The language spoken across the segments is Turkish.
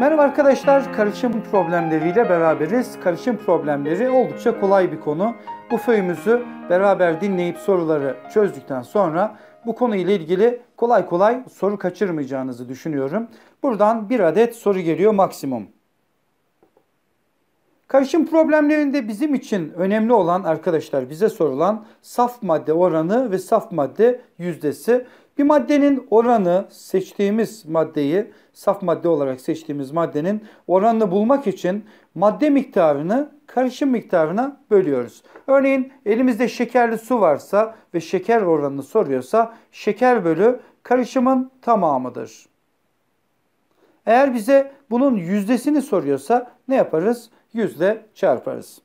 Merhaba arkadaşlar, karışım problemleriyle beraberiz. Karışım problemleri oldukça kolay bir konu. Bu föyümüzü beraber dinleyip soruları çözdükten sonra bu konuyla ilgili kolay kolay soru kaçırmayacağınızı düşünüyorum. Buradan bir adet soru geliyor maksimum. Karışım problemlerinde bizim için önemli olan arkadaşlar bize sorulan saf madde oranı ve saf madde yüzdesi. Bir maddenin oranı seçtiğimiz maddeyi saf madde olarak seçtiğimiz maddenin oranını bulmak için madde miktarını karışım miktarına bölüyoruz. Örneğin elimizde şekerli su varsa ve şeker oranını soruyorsa şeker bölü karışımın tamamıdır. Eğer bize bunun yüzdesini soruyorsa ne yaparız? Yüzde çarparız.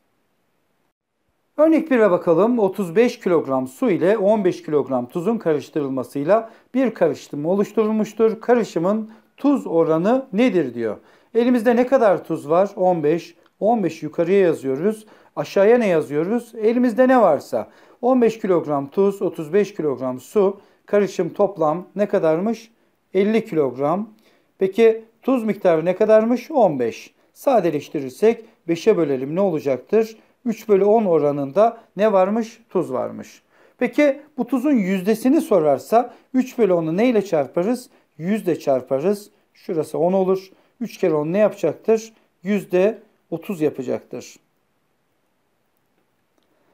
Örnek 1'e bakalım. 35 kilogram su ile 15 kilogram tuzun karıştırılmasıyla bir karıştırma oluşturulmuştur. Karışımın tuz oranı nedir diyor. Elimizde ne kadar tuz var? 15. 15 yukarıya yazıyoruz. Aşağıya ne yazıyoruz? Elimizde ne varsa. 15 kilogram tuz, 35 kilogram su. Karışım toplam ne kadarmış? 50 kilogram. Peki tuz miktarı ne kadarmış? 15. Sadeleştirirsek 5'e bölelim ne olacaktır? 3 bölü 10 oranında ne varmış? Tuz varmış. Peki bu tuzun yüzdesini sorarsa 3 bölü 10'u ne ile çarparız? Yüzde çarparız. Şurası 10 olur. 3 kere 10 ne yapacaktır? Yüzde 30 yapacaktır.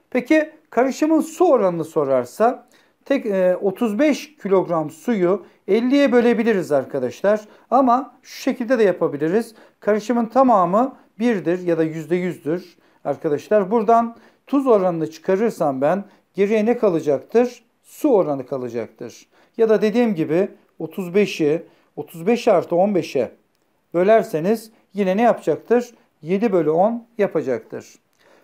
Peki karışımın su oranını sorarsa tek e, 35 kilogram suyu 50'ye bölebiliriz arkadaşlar. Ama şu şekilde de yapabiliriz. Karışımın tamamı 1'dir ya da %100'dür arkadaşlar. Buradan tuz oranını çıkarırsam ben geriye ne kalacaktır? Su oranı kalacaktır. Ya da dediğim gibi 35'i 35 artı 15'e bölerseniz yine ne yapacaktır? 7 bölü 10 yapacaktır.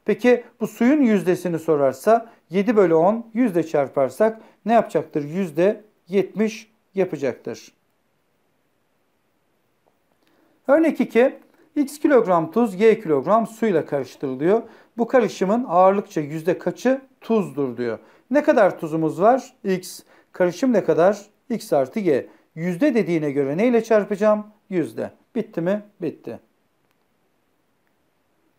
Peki bu suyun yüzdesini sorarsa 7 bölü 10 yüzde çarparsak ne yapacaktır? Yüzde 70 yapacaktır. Örnek 2. X kilogram tuz, Y kilogram suyla karıştırılıyor. Bu karışımın ağırlıkça yüzde kaçı tuzdur diyor. Ne kadar tuzumuz var? X. Karışım ne kadar? X artı Y. Yüzde dediğine göre neyle çarpacağım? Yüzde. Bitti mi? Bitti.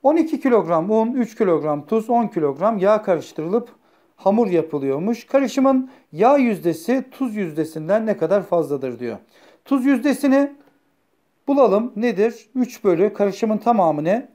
12 kilogram un, 3 kilogram tuz, 10 kilogram yağ karıştırılıp hamur yapılıyormuş. Karışımın yağ yüzdesi tuz yüzdesinden ne kadar fazladır diyor. Tuz yüzdesini Bulalım nedir? 3 bölü karışımın tamamı ne?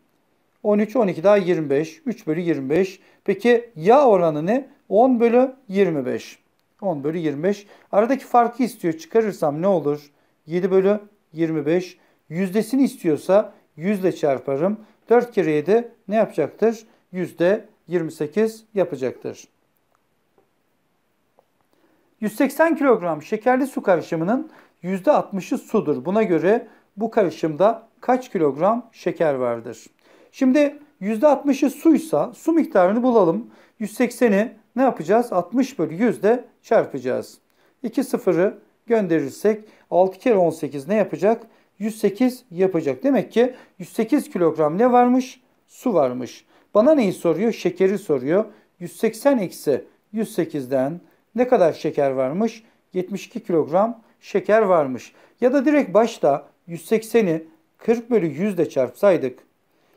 13, 12 daha 25. 3 bölü 25. Peki yağ oranı ne? 10 bölü 25. 10 bölü 25. Aradaki farkı istiyor. Çıkarırsam ne olur? 7 bölü 25. Yüzdesini istiyorsa yüzle çarparım. 4 kere 7 ne yapacaktır? Yüzde 28 yapacaktır. 180 kilogram şekerli su karışımının %60'ı sudur. Buna göre bu karışımda kaç kilogram şeker vardır? Şimdi %60'ı suysa su miktarını bulalım. 180'i ne yapacağız? 60 bölü 100 ile çarpacağız. 2 sıfırı gönderirsek 6 kere 18 ne yapacak? 108 yapacak. Demek ki 108 kilogram ne varmış? Su varmış. Bana neyi soruyor? Şekeri soruyor. 180 eksi 108'den ne kadar şeker varmış? 72 kilogram şeker varmış. Ya da direkt başta 180'i 40 bölü 100 ile çarpsaydık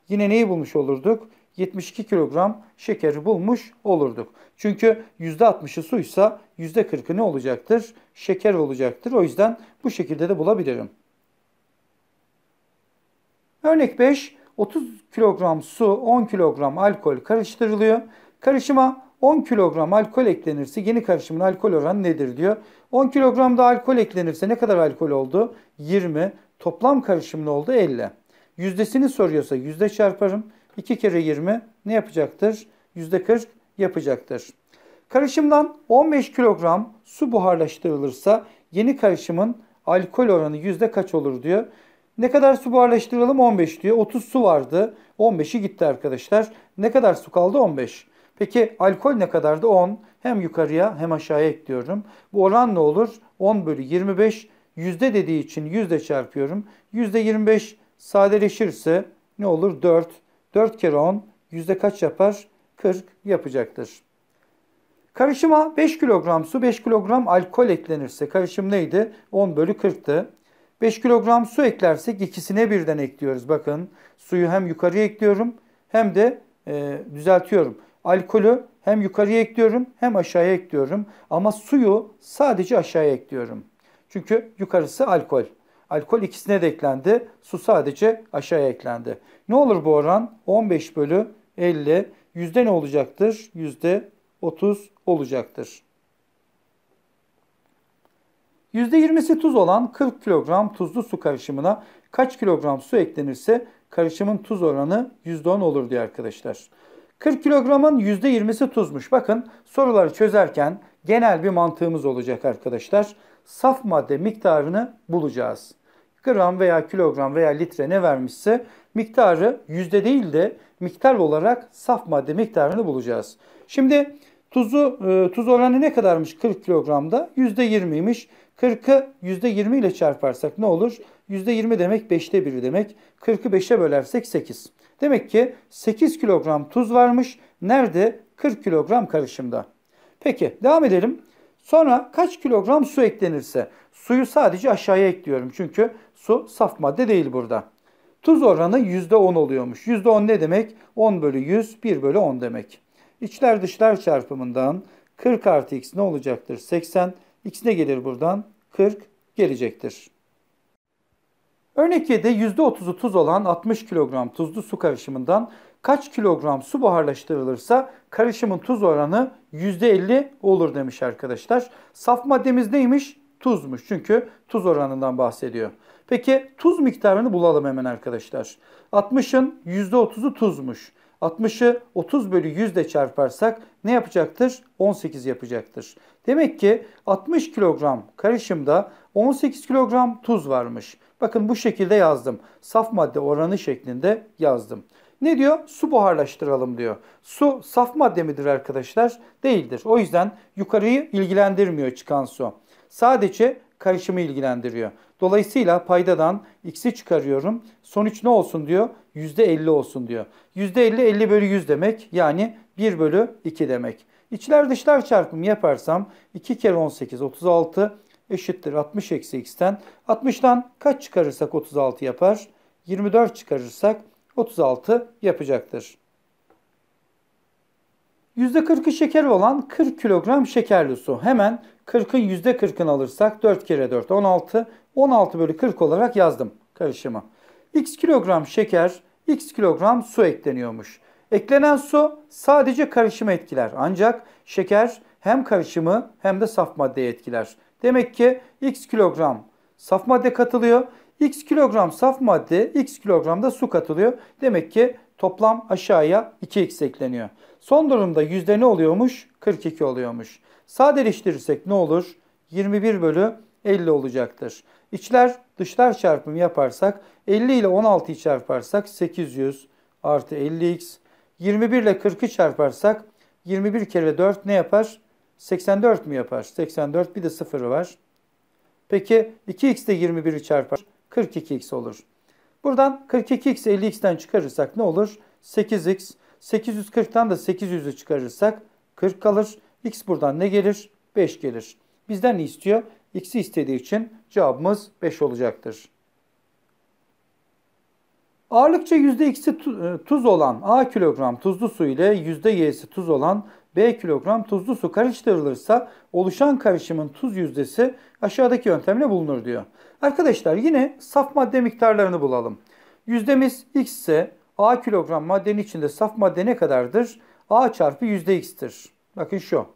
yine neyi bulmuş olurduk? 72 kilogram şekeri bulmuş olurduk. Çünkü %60'ı suysa %40'ı ne olacaktır? Şeker olacaktır. O yüzden bu şekilde de bulabilirim. Örnek 5. 30 kilogram su 10 kilogram alkol karıştırılıyor. Karışıma 10 kilogram alkol eklenirse yeni karışımın alkol oranı nedir diyor. 10 kilogram da alkol eklenirse ne kadar alkol oldu? 20. Toplam karışım ne oldu? 50. Yüzdesini soruyorsa yüzde çarparım. 2 kere 20 ne yapacaktır? Yüzde 40 yapacaktır. Karışımdan 15 kilogram su buharlaştırılırsa yeni karışımın alkol oranı yüzde kaç olur diyor. Ne kadar su buharlaştıralım? 15 diyor. 30 su vardı. 15'i gitti arkadaşlar. Ne kadar su kaldı? 15. Peki alkol ne kadardı? 10. Hem yukarıya hem aşağıya ekliyorum. Bu oran ne olur? 10 bölü 25 yüzde dediği için yüzde çarpıyorum. Yüzde 25 sadeleşirse ne olur? 4. 4 kere 10 yüzde kaç yapar? 40 yapacaktır. Karışıma 5 kilogram su, 5 kilogram alkol eklenirse karışım neydi? 10 bölü 40'tı. 5 kilogram su eklersek ikisine birden ekliyoruz. Bakın suyu hem yukarıya ekliyorum hem de e, düzeltiyorum. Alkolü hem yukarıya ekliyorum hem aşağıya ekliyorum. Ama suyu sadece aşağıya ekliyorum. Çünkü yukarısı alkol. Alkol ikisine de eklendi. Su sadece aşağıya eklendi. Ne olur bu oran? 15 bölü 50. Yüzde ne olacaktır? Yüzde 30 olacaktır. Yüzde %20'si tuz olan 40 kilogram tuzlu su karışımına kaç kilogram su eklenirse karışımın tuz oranı yüzde %10 olur diye arkadaşlar. 40 kilogramın yüzde %20'si tuzmuş. Bakın soruları çözerken genel bir mantığımız olacak arkadaşlar saf madde miktarını bulacağız. Gram veya kilogram veya litre ne vermişse miktarı yüzde değil de miktar olarak saf madde miktarını bulacağız. Şimdi tuzu e, tuz oranı ne kadarmış 40 kilogramda? Yüzde %20'ymiş. 40'ı %20 ile çarparsak ne olur? Yüzde %20 demek 5'te 1 demek. 40'ı 5'e bölersek 8. Demek ki 8 kilogram tuz varmış. Nerede? 40 kilogram karışımda. Peki devam edelim. Sonra kaç kilogram su eklenirse suyu sadece aşağıya ekliyorum. Çünkü su saf madde değil burada. Tuz oranı %10 oluyormuş. %10 ne demek? 10 bölü 100, 1 bölü 10 demek. İçler dışlar çarpımından 40 artı x ne olacaktır? 80. X ne gelir buradan? 40 gelecektir. Örnek 7'de %30'u tuz olan 60 kilogram tuzlu su karışımından kaç kilogram su buharlaştırılırsa karışımın tuz oranı %50 olur demiş arkadaşlar. Saf maddemiz neymiş? Tuzmuş çünkü tuz oranından bahsediyor. Peki tuz miktarını bulalım hemen arkadaşlar. 60'ın %30'u tuzmuş. 60'ı 30 bölü 100 ile çarparsak ne yapacaktır? 18 yapacaktır. Demek ki 60 kilogram karışımda 18 kilogram tuz varmış. Bakın bu şekilde yazdım. Saf madde oranı şeklinde yazdım. Ne diyor? Su buharlaştıralım diyor. Su saf madde midir arkadaşlar? Değildir. O yüzden yukarıyı ilgilendirmiyor çıkan su. Sadece karışımı ilgilendiriyor. Dolayısıyla paydadan x'i çıkarıyorum. Sonuç ne olsun diyor? %50 olsun diyor. %50 50 bölü 100 demek. Yani 1 bölü 2 demek. İçler dışlar çarpımı yaparsam 2 kere 18 36 eşittir 60 eksi x'ten. 60'tan kaç çıkarırsak 36 yapar? 24 çıkarırsak 36 yapacaktır. %40'ı şeker olan 40 kilogram şekerli su. Hemen 40'ın %40'ını alırsak 4 kere 4 16. 16 bölü 40 olarak yazdım karışımı. X kilogram şeker, X kilogram su ekleniyormuş. Eklenen su sadece karışımı etkiler. Ancak şeker hem karışımı hem de saf maddeyi etkiler. Demek ki X kilogram saf madde katılıyor x kilogram saf madde, x kilogram da su katılıyor. Demek ki toplam aşağıya 2x ekleniyor. Son durumda yüzde ne oluyormuş? 42 oluyormuş. Sadeleştirirsek ne olur? 21 bölü 50 olacaktır. İçler dışlar çarpımı yaparsak 50 ile 16'yı çarparsak 800 artı 50x. 21 ile 40'ı çarparsak 21 kere 4 ne yapar? 84 mi yapar? 84 bir de sıfırı var. Peki 2x de 21'i çarpar. 42x olur. Buradan 42x 50x'ten çıkarırsak ne olur? 8x. 840'tan da 800'ü çıkarırsak 40 kalır. X buradan ne gelir? 5 gelir. Bizden ne istiyor? X'i istediği için cevabımız 5 olacaktır. Ağırlıkça %x'i e, tuz olan A kilogram tuzlu su ile %y'si tuz olan B kilogram tuzlu su karıştırılırsa oluşan karışımın tuz yüzdesi aşağıdaki yöntemle bulunur diyor. Arkadaşlar yine saf madde miktarlarını bulalım. Yüzdemiz x ise A kilogram maddenin içinde saf madde ne kadardır? A çarpı yüzde x'tir. Bakın şu.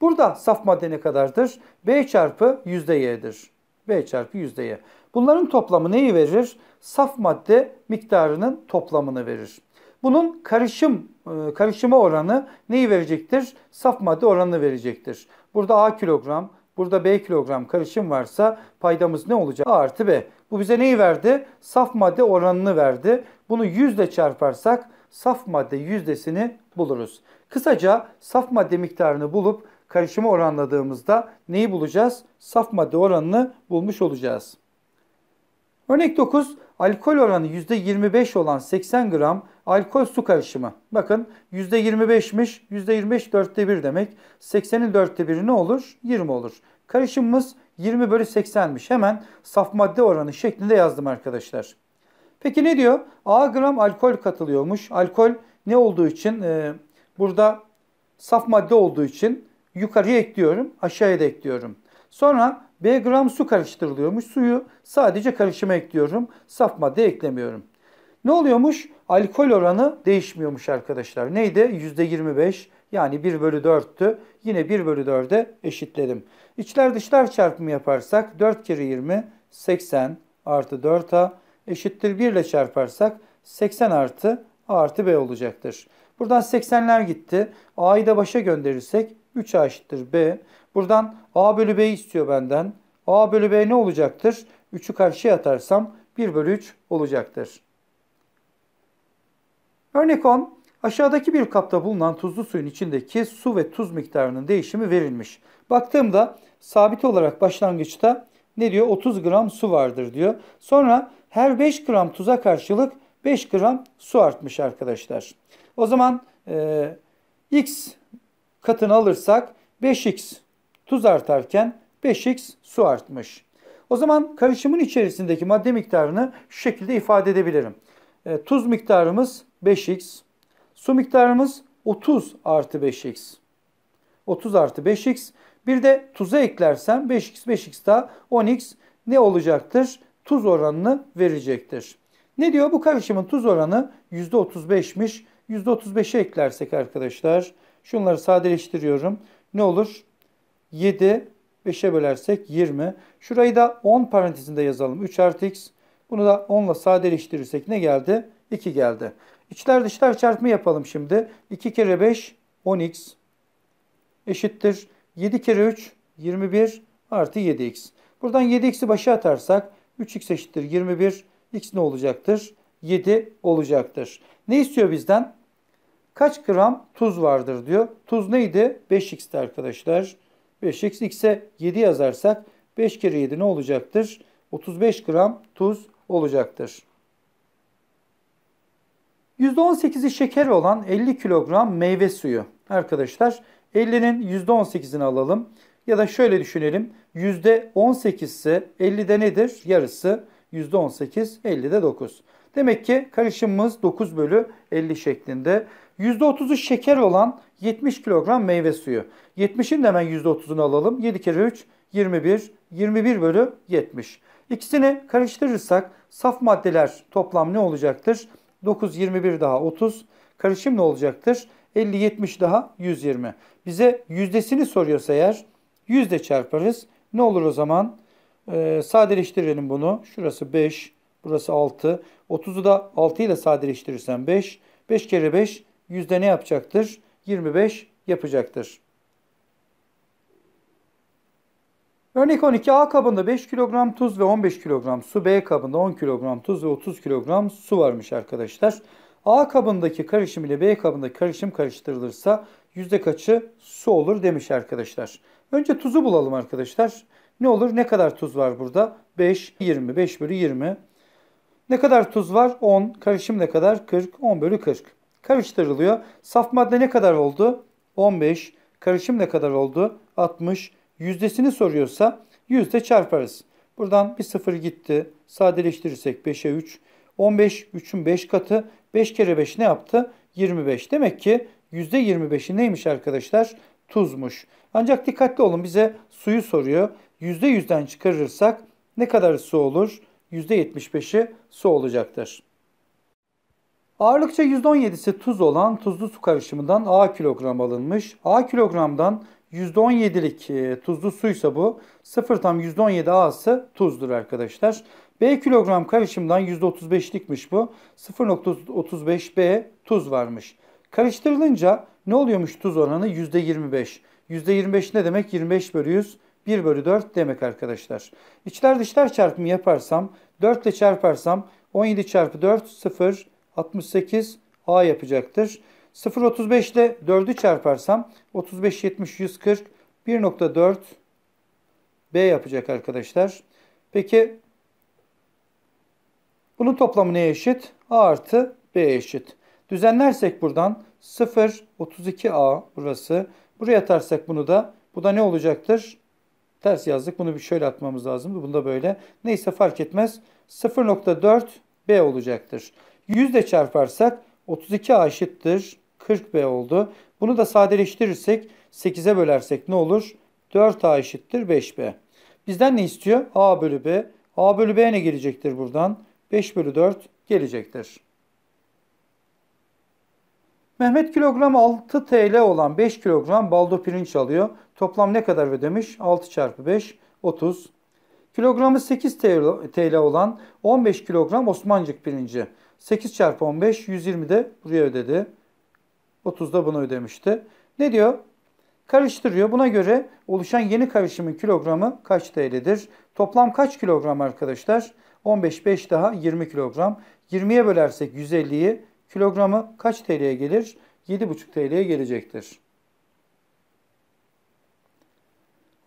Burada saf madde ne kadardır? B çarpı yüzde y'dir. B çarpı yüzde y. Bunların toplamı neyi verir? Saf madde miktarının toplamını verir. Bunun karışım e, karışıma oranı neyi verecektir? Saf madde oranını verecektir. Burada A kilogram, Burada B kilogram karışım varsa paydamız ne olacak? A artı B. Bu bize neyi verdi? Saf madde oranını verdi. Bunu yüzle çarparsak saf madde yüzdesini buluruz. Kısaca saf madde miktarını bulup karışımı oranladığımızda neyi bulacağız? Saf madde oranını bulmuş olacağız. Örnek 9 alkol oranı %25 olan 80 gram alkol su karışımı. Bakın %25'miş. %25 dörtte bir demek. 80'in dörtte biri ne olur? 20 olur. Karışımımız 20 bölü 80'miş. Hemen saf madde oranı şeklinde yazdım arkadaşlar. Peki ne diyor? A gram alkol katılıyormuş. Alkol ne olduğu için e, burada saf madde olduğu için yukarıya ekliyorum. Aşağıya da ekliyorum. Sonra B gram su karıştırılıyormuş. Suyu sadece karışıma ekliyorum. Saf madde eklemiyorum. Ne oluyormuş? Alkol oranı değişmiyormuş arkadaşlar. Neydi? %25 yani 1 bölü 4'tü. Yine 1 bölü 4'e eşitledim. İçler dışlar çarpımı yaparsak 4 kere 20 80 artı 4A eşittir 1 ile çarparsak 80 artı A artı B olacaktır. Buradan 80'ler gitti. A'yı da başa gönderirsek 3A eşittir B. Buradan A bölü B istiyor benden. A bölü B ne olacaktır? 3'ü karşıya atarsam 1 bölü 3 olacaktır. Örnek 10. Aşağıdaki bir kapta bulunan tuzlu suyun içindeki su ve tuz miktarının değişimi verilmiş. Baktığımda sabit olarak başlangıçta ne diyor? 30 gram su vardır diyor. Sonra her 5 gram tuza karşılık 5 gram su artmış arkadaşlar. O zaman e, x katını alırsak 5x tuz artarken 5x su artmış. O zaman karışımın içerisindeki madde miktarını şu şekilde ifade edebilirim. E, tuz miktarımız 5x, su miktarımız 30 artı 5x. 30 artı 5x. Bir de tuza eklersem 5x 5x daha 10x ne olacaktır? Tuz oranını verecektir. Ne diyor? Bu karışımın tuz oranı %35'miş. %35'e eklersek arkadaşlar şunları sadeleştiriyorum. Ne olur? 7 5'e bölersek 20. Şurayı da 10 parantezinde yazalım. 3 artı x. Bunu da 10 ile sadeleştirirsek ne geldi? 2 geldi. İçler dışlar çarpımı yapalım şimdi. 2 kere 5 10x eşittir. 7 kere 3 21 artı 7x. Buradan 7x'i başa atarsak 3x eşittir 21. x ne olacaktır? 7 olacaktır. Ne istiyor bizden? Kaç gram tuz vardır diyor. Tuz neydi? 5x'ti arkadaşlar. 5x x'e 7 yazarsak 5 kere 7 ne olacaktır? 35 gram tuz olacaktır. %18'i şeker olan 50 kilogram meyve suyu. Arkadaşlar 50'nin %18'ini alalım. Ya da şöyle düşünelim. %18 ise 50'de nedir? Yarısı %18, 50'de 9. Demek ki karışımımız 9 bölü 50 şeklinde. %30'u şeker olan 70 kilogram meyve suyu. 70'in de hemen %30'unu alalım. 7 kere 3 21. 21 bölü 70. İkisini karıştırırsak saf maddeler toplam ne olacaktır? 9, 21 daha 30. Karışım ne olacaktır? 50, 70 daha 120. Bize yüzdesini soruyorsa eğer yüzde çarparız. Ne olur o zaman? Ee, sadeleştirelim bunu. Şurası 5, burası 6. 30'u da 6 ile sadeleştirirsem 5. 5 kere 5, yüzde ne yapacaktır? 25 yapacaktır. Örnek 12 A kabında 5 kilogram tuz ve 15 kilogram su, B kabında 10 kilogram tuz ve 30 kilogram su varmış arkadaşlar. A kabındaki karışım ile B kabındaki karışım karıştırılırsa yüzde kaçı su olur demiş arkadaşlar. Önce tuzu bulalım arkadaşlar. Ne olur? Ne kadar tuz var burada? 5, 20, 5 bölü 20. Ne kadar tuz var? 10. Karışım ne kadar? 40. 10 bölü 40 karıştırılıyor. Saf madde ne kadar oldu? 15. Karışım ne kadar oldu? 60. Yüzdesini soruyorsa yüzde çarparız. Buradan bir sıfır gitti. Sadeleştirirsek 5'e 3. 15, 3'ün 5 katı. 5 kere 5 ne yaptı? 25. Demek ki %25'i neymiş arkadaşlar? Tuzmuş. Ancak dikkatli olun bize suyu soruyor. %100'den çıkarırsak ne kadar su olur? %75'i su olacaktır. Ağırlıkça %17'si tuz olan tuzlu su karışımından A kilogram alınmış. A kilogramdan %17'lik e, tuzlu suysa bu 0 tam %17 A'sı tuzdur arkadaşlar. B kilogram karışımdan %35'likmiş bu. 0.35 B tuz varmış. Karıştırılınca ne oluyormuş tuz oranı? %25. %25 ne demek? 25 bölü 100. 1 bölü 4 demek arkadaşlar. İçler dışlar çarpımı yaparsam 4 ile çarparsam 17 çarpı 4 0 68 A yapacaktır. 0.35 ile 4'ü çarparsam 35, 70, 140, 1.4 B yapacak arkadaşlar. Peki bunun toplamı neye eşit? A artı B eşit. Düzenlersek buradan 0, 32A burası. Buraya atarsak bunu da bu da ne olacaktır? Ters yazdık. Bunu bir şöyle atmamız lazım. Bunu da böyle. Neyse fark etmez. 0.4 B olacaktır. 100 ile çarparsak 32A eşittir 40B oldu. Bunu da sadeleştirirsek 8'e bölersek ne olur? 4A eşittir 5B. Bizden ne istiyor? A bölü B. A bölü B ne gelecektir buradan? 5 bölü 4 gelecektir. Mehmet kilogram 6 TL olan 5 kilogram baldo pirinç alıyor. Toplam ne kadar ödemiş? 6 çarpı 5 30. Kilogramı 8 TL olan 15 kilogram Osmancık pirinci. 8 çarpı 15 120 de buraya ödedi. 30 da bunu ödemişti. Ne diyor? Karıştırıyor. Buna göre oluşan yeni karışımın kilogramı kaç TL'dir? Toplam kaç kilogram arkadaşlar? 15 5 daha 20 kilogram. 20'ye bölersek 150'yi kilogramı kaç TL'ye gelir? 7,5 TL'ye gelecektir.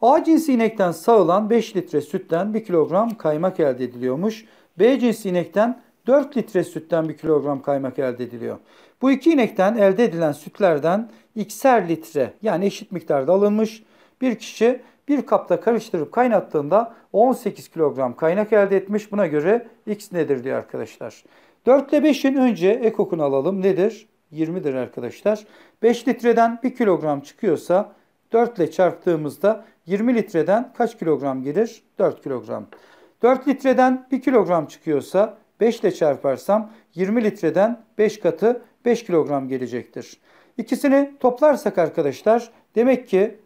A cinsi inekten sağılan 5 litre sütten 1 kilogram kaymak elde ediliyormuş. B cinsi inekten 4 litre sütten 1 kilogram kaymak elde ediliyor. Bu iki inekten elde edilen sütlerden ikser litre yani eşit miktarda alınmış bir kişi bir kapta karıştırıp kaynattığında 18 kilogram kaynak elde etmiş. Buna göre x nedir diyor arkadaşlar. 4 ile 5'in önce ekokunu alalım. Nedir? 20'dir arkadaşlar. 5 litreden 1 kilogram çıkıyorsa 4 ile çarptığımızda 20 litreden kaç kilogram gelir? 4 kilogram. 4 litreden 1 kilogram çıkıyorsa 5 ile çarparsam 20 litreden 5 katı 5 kilogram gelecektir. İkisini toplarsak arkadaşlar demek ki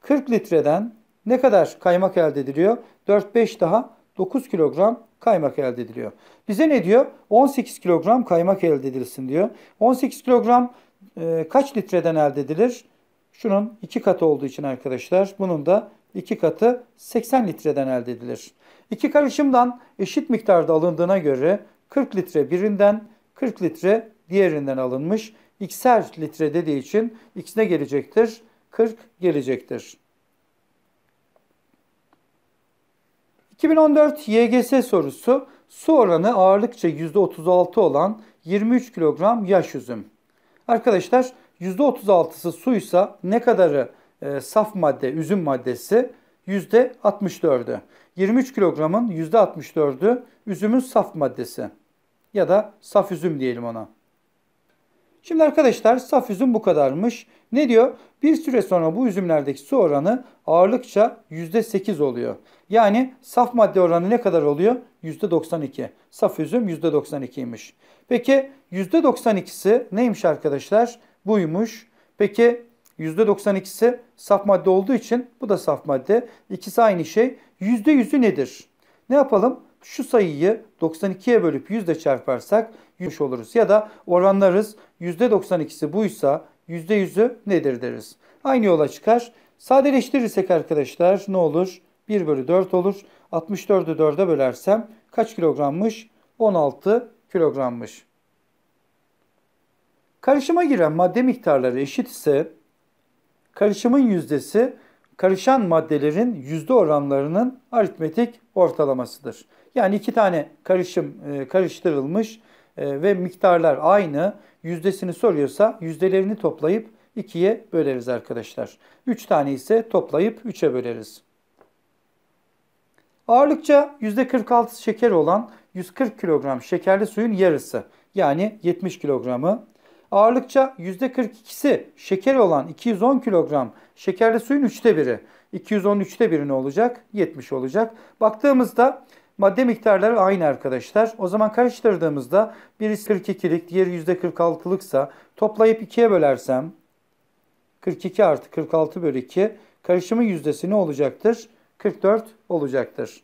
40 litreden ne kadar kaymak elde ediliyor? 4-5 daha 9 kilogram kaymak elde ediliyor. Bize ne diyor? 18 kilogram kaymak elde edilsin diyor. 18 kilogram e, kaç litreden elde edilir? Şunun 2 katı olduğu için arkadaşlar bunun da 2 katı 80 litreden elde edilir. İki karışımdan eşit miktarda alındığına göre 40 litre birinden 40 litre diğerinden alınmış. X'er litre dediği için X ne gelecektir? 40 gelecektir. 2014 YGS sorusu su oranı ağırlıkça %36 olan 23 kilogram yaş üzüm. Arkadaşlar %36'sı suysa ne kadarı e, saf madde, üzüm maddesi? %64'ü. 23 kilogramın %64'ü üzümün saf maddesi ya da saf üzüm diyelim ona. Şimdi arkadaşlar saf üzüm bu kadarmış. Ne diyor? Bir süre sonra bu üzümlerdeki su oranı ağırlıkça %8 oluyor. Yani saf madde oranı ne kadar oluyor? %92. Saf üzüm %92'ymiş. Peki %92'si neymiş arkadaşlar? Buymuş. Peki %92'si saf madde olduğu için bu da saf madde. İkisi aynı şey. %100'ü nedir? Ne yapalım? Şu sayıyı 92'ye bölüp 100 ile çarparsak 100 oluruz. Ya da oranlarız %92'si buysa %100'ü nedir deriz. Aynı yola çıkar. Sadeleştirirsek arkadaşlar ne olur? 1 bölü 4 olur. 64'ü 4'e bölersem kaç kilogrammış? 16 kilogrammış. Karışıma giren madde miktarları eşit ise karışımın yüzdesi karışan maddelerin yüzde oranlarının aritmetik ortalamasıdır. Yani iki tane karışım e, karıştırılmış e, ve miktarlar aynı yüzdesini soruyorsa yüzdelerini toplayıp 2'ye böleriz arkadaşlar. 3 tane ise toplayıp 3'e böleriz. Ağırlıkça %46 şeker olan 140 kilogram şekerli suyun yarısı yani 70 kilogramı Ağırlıkça %42'si şeker olan 210 kilogram şekerli suyun 3'te biri. 213'te biri ne olacak? 70 olacak. Baktığımızda madde miktarları aynı arkadaşlar. O zaman karıştırdığımızda birisi 42'lik diğeri %46'lıksa toplayıp 2'ye bölersem 42 artı 46 bölü 2 karışımın yüzdesi ne olacaktır? 44 olacaktır.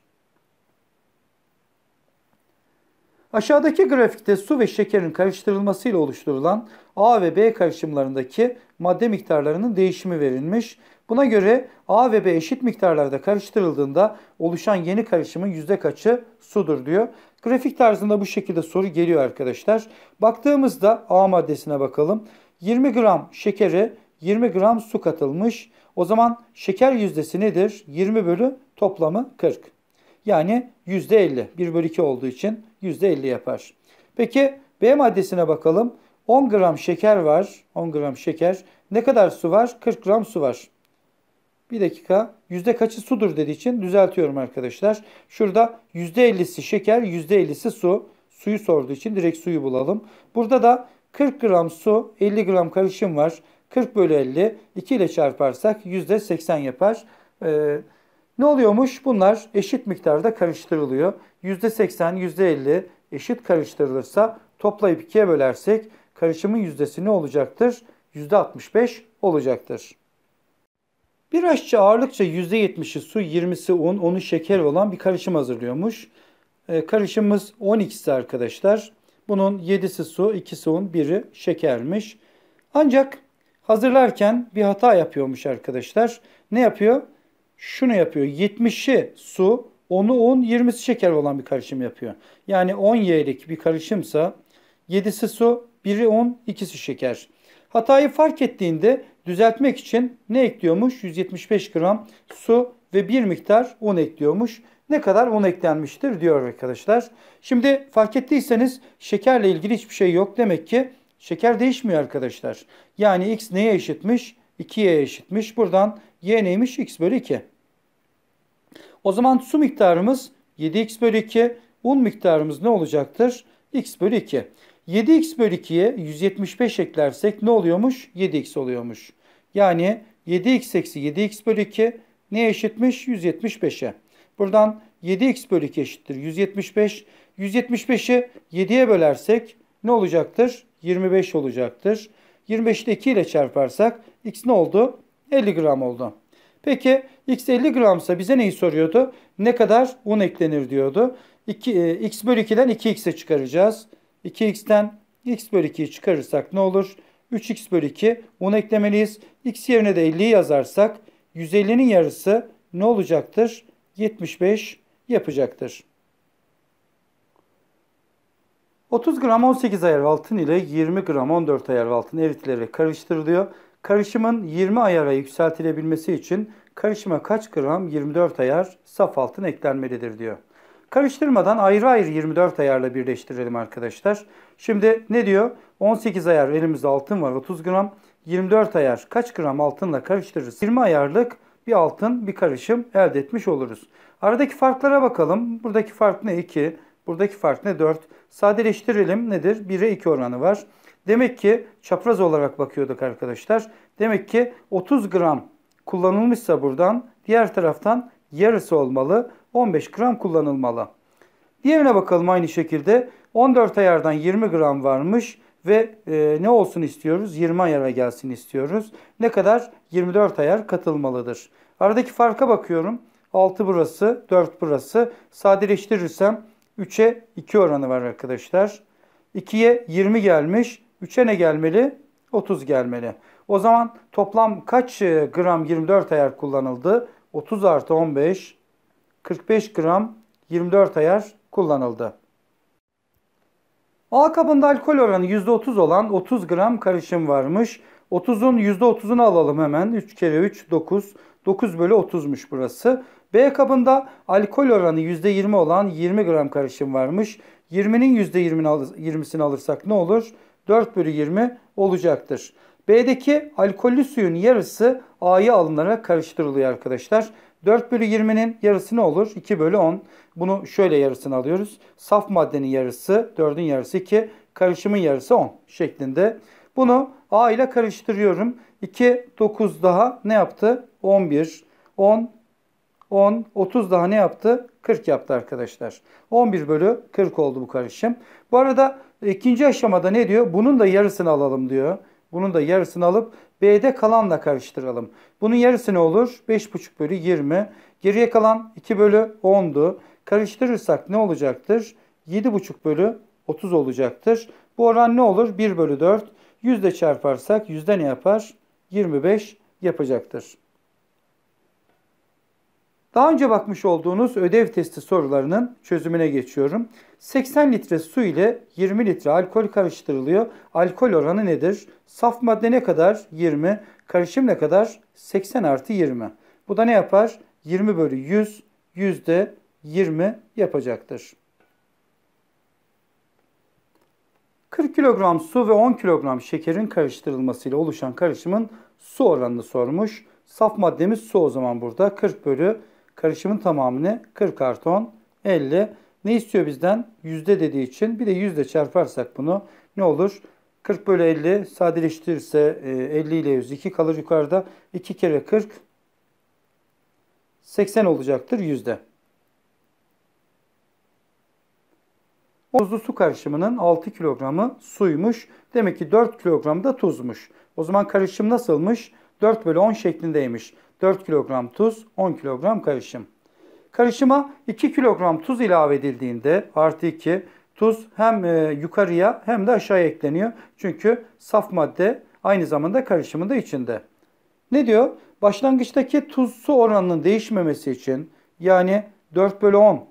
Aşağıdaki grafikte su ve şekerin karıştırılmasıyla oluşturulan A ve B karışımlarındaki madde miktarlarının değişimi verilmiş. Buna göre A ve B eşit miktarlarda karıştırıldığında oluşan yeni karışımın yüzde kaçı sudur diyor. Grafik tarzında bu şekilde soru geliyor arkadaşlar. Baktığımızda A maddesine bakalım. 20 gram şekere 20 gram su katılmış. O zaman şeker yüzdesi nedir? 20 bölü toplamı 40. Yani %50. 1 bölü 2 olduğu için %50 yapar. Peki B maddesine bakalım. 10 gram şeker var. 10 gram şeker. Ne kadar su var? 40 gram su var. Bir dakika. Yüzde kaçı sudur dediği için düzeltiyorum arkadaşlar. Şurada %50'si şeker, %50'si su. Suyu sorduğu için direkt suyu bulalım. Burada da 40 gram su, 50 gram karışım var. 40 bölü 50, 2 ile çarparsak %80 yapar. Ee, ne oluyormuş? Bunlar eşit miktarda karıştırılıyor. %80, %50 eşit karıştırılırsa toplayıp ikiye bölersek karışımın yüzdesi ne olacaktır? %65 olacaktır. Bir aşçı ağırlıkça %70'i su, 20'si un, 10'u şeker olan bir karışım hazırlıyormuş. Ee, karışımımız 10x'ti arkadaşlar. Bunun 7'si su, 2'si un, 1'i şekermiş. Ancak hazırlarken bir hata yapıyormuş arkadaşlar. Ne yapıyor? şunu yapıyor. 70'i su, 10'u un, 20'si şeker olan bir karışım yapıyor. Yani 10 Y'lik bir karışımsa 7'si su, 1'i un, 2'si şeker. Hatayı fark ettiğinde düzeltmek için ne ekliyormuş? 175 gram su ve bir miktar un ekliyormuş. Ne kadar un eklenmiştir diyor arkadaşlar. Şimdi fark ettiyseniz şekerle ilgili hiçbir şey yok. Demek ki şeker değişmiyor arkadaşlar. Yani x neye eşitmiş? 2'ye eşitmiş. Buradan y neymiş? x bölü 2. O zaman su miktarımız 7x bölü 2. Un miktarımız ne olacaktır? x bölü 2. 7x bölü 2'ye 175 eklersek ne oluyormuş? 7x oluyormuş. Yani 7x eksi 7x bölü 2 ne eşitmiş? 175'e. Buradan 7x bölü 2 eşittir 175. 175'i 7'ye bölersek ne olacaktır? 25 olacaktır. 25'i de 2 ile çarparsak x ne oldu? 50 gram oldu. Peki x 50 gramsa bize neyi soruyordu? Ne kadar un eklenir diyordu. 2, e, x bölü 2'den 2x'e çıkaracağız. 2x'ten x bölü 2'yi çıkarırsak ne olur? 3x bölü 2 un eklemeliyiz. x yerine de 50'yi yazarsak 150'nin yarısı ne olacaktır? 75 yapacaktır. 30 gram 18 ayar altın ile 20 gram 14 ayar altın eritilerek karıştırılıyor Karışımın 20 ayara yükseltilebilmesi için karışıma kaç gram 24 ayar saf altın eklenmelidir diyor. Karıştırmadan ayrı ayrı 24 ayarla birleştirelim arkadaşlar. Şimdi ne diyor? 18 ayar elimizde altın var 30 gram. 24 ayar kaç gram altınla karıştırırız? 20 ayarlık bir altın bir karışım elde etmiş oluruz. Aradaki farklara bakalım. Buradaki fark ne? 2. Buradaki fark ne? 4. Sadeleştirelim. Nedir? 1'e 2 oranı var. Demek ki çapraz olarak bakıyorduk arkadaşlar. Demek ki 30 gram kullanılmışsa buradan diğer taraftan yarısı olmalı. 15 gram kullanılmalı. Diğerine bakalım aynı şekilde. 14 ayardan 20 gram varmış ve e, ne olsun istiyoruz? 20 ayara gelsin istiyoruz. Ne kadar? 24 ayar katılmalıdır. Aradaki farka bakıyorum. 6 burası, 4 burası. Sadeleştirirsem 3'e 2 oranı var arkadaşlar. 2'ye 20 gelmiş. 3'e ne gelmeli? 30 gelmeli. O zaman toplam kaç e, gram 24 ayar kullanıldı? 30 artı 15, 45 gram 24 ayar kullanıldı. A kabında alkol oranı %30 olan 30 gram karışım varmış. 30'un %30'unu alalım hemen. 3 kere 3 9. 9 bölü 30'muş burası. B kabında alkol oranı %20 olan 20 gram karışım varmış. 20'nin %20'sini alırsak ne olur? 4 bölü 20 olacaktır. B'deki alkollü suyun yarısı A'ya alınarak karıştırılıyor arkadaşlar. 4 bölü 20'nin yarısı ne olur? 2 bölü 10. Bunu şöyle yarısını alıyoruz. Saf maddenin yarısı 4'ün yarısı 2. Karışımın yarısı 10 şeklinde. Bunu A ile karıştırıyorum. 2, 9 daha ne yaptı? 11, 10, 10, 30 daha ne yaptı? 40 yaptı arkadaşlar. 11 bölü 40 oldu bu karışım. Bu arada e, ikinci aşamada ne diyor? Bunun da yarısını alalım diyor. Bunun da yarısını alıp B'de kalanla karıştıralım. Bunun yarısı ne olur? 5,5 bölü 20. Geriye kalan 2 bölü 10'du. Karıştırırsak ne olacaktır? 7,5 bölü 30 olacaktır. Bu oran ne olur? 1 bölü 4. Yüzde çarparsak yüzde ne yapar? 25 yapacaktır. Daha önce bakmış olduğunuz ödev testi sorularının çözümüne geçiyorum. 80 litre su ile 20 litre alkol karıştırılıyor. Alkol oranı nedir? Saf madde ne kadar? 20. Karışım ne kadar? 80 artı 20. Bu da ne yapar? 20 bölü 100 yüzde 20 yapacaktır. 40 kilogram su ve 10 kilogram şekerin karıştırılmasıyla oluşan karışımın su oranını sormuş. Saf maddemiz su o zaman burada. 40 bölü Karışımın tamamını 40 artı 50. Ne istiyor bizden? Yüzde dediği için bir de yüzde çarparsak bunu ne olur? 40 bölü 50 sadeleştirirse 50 e, ile 102 kalır yukarıda. 2 kere 40 80 olacaktır yüzde. Tuzlu su karışımının 6 kilogramı suymuş. Demek ki 4 kilogram da tuzmuş. O zaman karışım nasılmış? 4 bölü 10 şeklindeymiş. 4 kilogram tuz, 10 kilogram karışım. Karışıma 2 kilogram tuz ilave edildiğinde artı 2 tuz hem e, yukarıya hem de aşağıya ekleniyor. Çünkü saf madde aynı zamanda karışımın da içinde. Ne diyor? Başlangıçtaki tuz su oranının değişmemesi için yani 4 bölü 10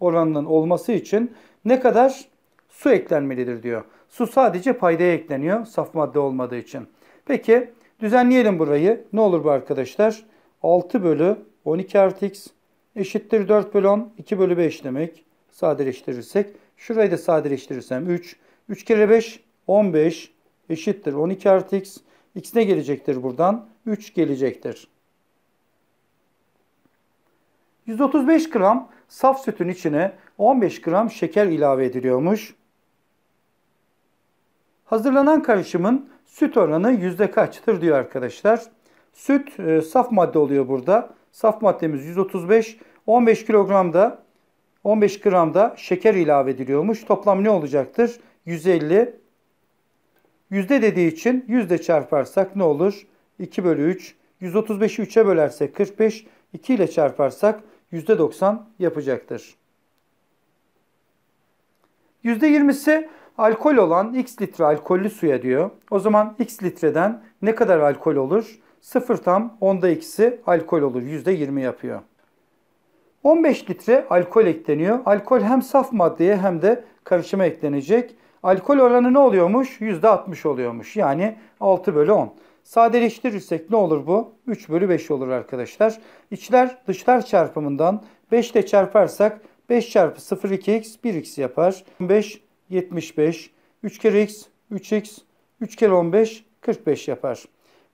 oranının olması için ne kadar su eklenmelidir diyor. Su sadece paydaya ekleniyor saf madde olmadığı için. Peki Düzenleyelim burayı. Ne olur bu arkadaşlar? 6 bölü 12 artı x eşittir 4 bölü 10. 2 bölü 5 demek. Sadeleştirirsek. Şurayı da sadeleştirirsem 3. 3 kere 5 15 eşittir 12 artı x. X ne gelecektir buradan? 3 gelecektir. 135 gram saf sütün içine 15 gram şeker ilave ediliyormuş. Hazırlanan karışımın Süt oranı yüzde kaçtır diyor arkadaşlar. Süt e, saf madde oluyor burada. Saf maddemiz 135. 15 kilogramda 15 gramda şeker ilave ediliyormuş. Toplam ne olacaktır? 150. Yüzde dediği için yüzde çarparsak ne olur? 2 bölü 3. 135'i 3'e bölersek 45. 2 ile çarparsak yüzde %90 yapacaktır. %20'si Alkol olan x litre alkollü suya diyor. O zaman x litreden ne kadar alkol olur? 0 tam onda ikisi alkol olur. %20 yapıyor. 15 litre alkol ekleniyor. Alkol hem saf maddeye hem de karışıma eklenecek. Alkol oranı ne oluyormuş? %60 oluyormuş. Yani 6 bölü 10. Sadeleştirirsek ne olur bu? 3 bölü 5 olur arkadaşlar. İçler dışlar çarpımından 5 ile çarparsak 5 çarpı 0 2x 1x yapar. 15 75. 3 kere x 3x 3 kere 15 45 yapar.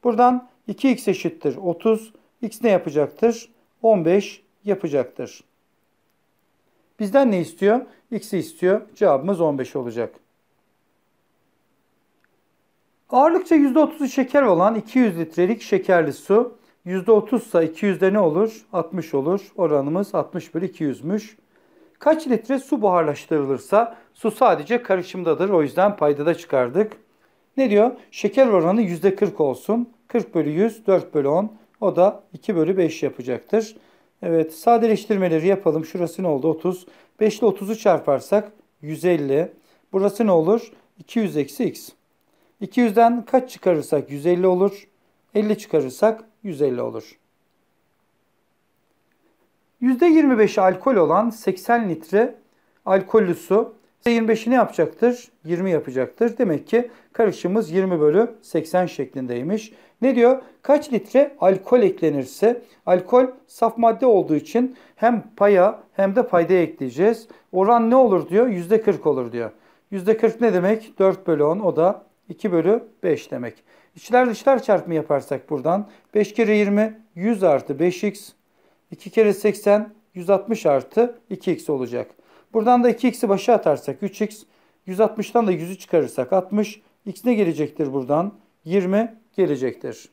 Buradan 2x eşittir 30. x ne yapacaktır? 15 yapacaktır. Bizden ne istiyor? x'i istiyor. Cevabımız 15 olacak. Ağırlıkça %30'u şeker olan 200 litrelik şekerli su %30 ise 200'de ne olur? 60 olur. Oranımız 60 bölü 200'müş. Kaç litre su buharlaştırılırsa su sadece karışımdadır. O yüzden paydada çıkardık. Ne diyor? Şeker oranı %40 olsun. 40 bölü 100, 4 bölü 10. O da 2 bölü 5 yapacaktır. Evet sadeleştirmeleri yapalım. Şurası ne oldu? 30. 5 ile 30'u çarparsak 150. Burası ne olur? 200 eksi x. 200'den kaç çıkarırsak 150 olur. 50 çıkarırsak 150 olur. %25 alkol olan 80 litre alkollü su %25'i ne yapacaktır? 20 yapacaktır. Demek ki karışımımız 20 bölü 80 şeklindeymiş. Ne diyor? Kaç litre alkol eklenirse alkol saf madde olduğu için hem paya hem de payda ekleyeceğiz. Oran ne olur diyor? %40 olur diyor. %40 ne demek? 4 bölü 10 o da 2 bölü 5 demek. İçler dışlar çarpımı yaparsak buradan 5 kere 20 100 artı 5x 2 kere 80 160 artı 2x olacak. Buradan da 2x'i başa atarsak 3x. 160'tan da 100'ü çıkarırsak 60. x ne gelecektir buradan? 20 gelecektir.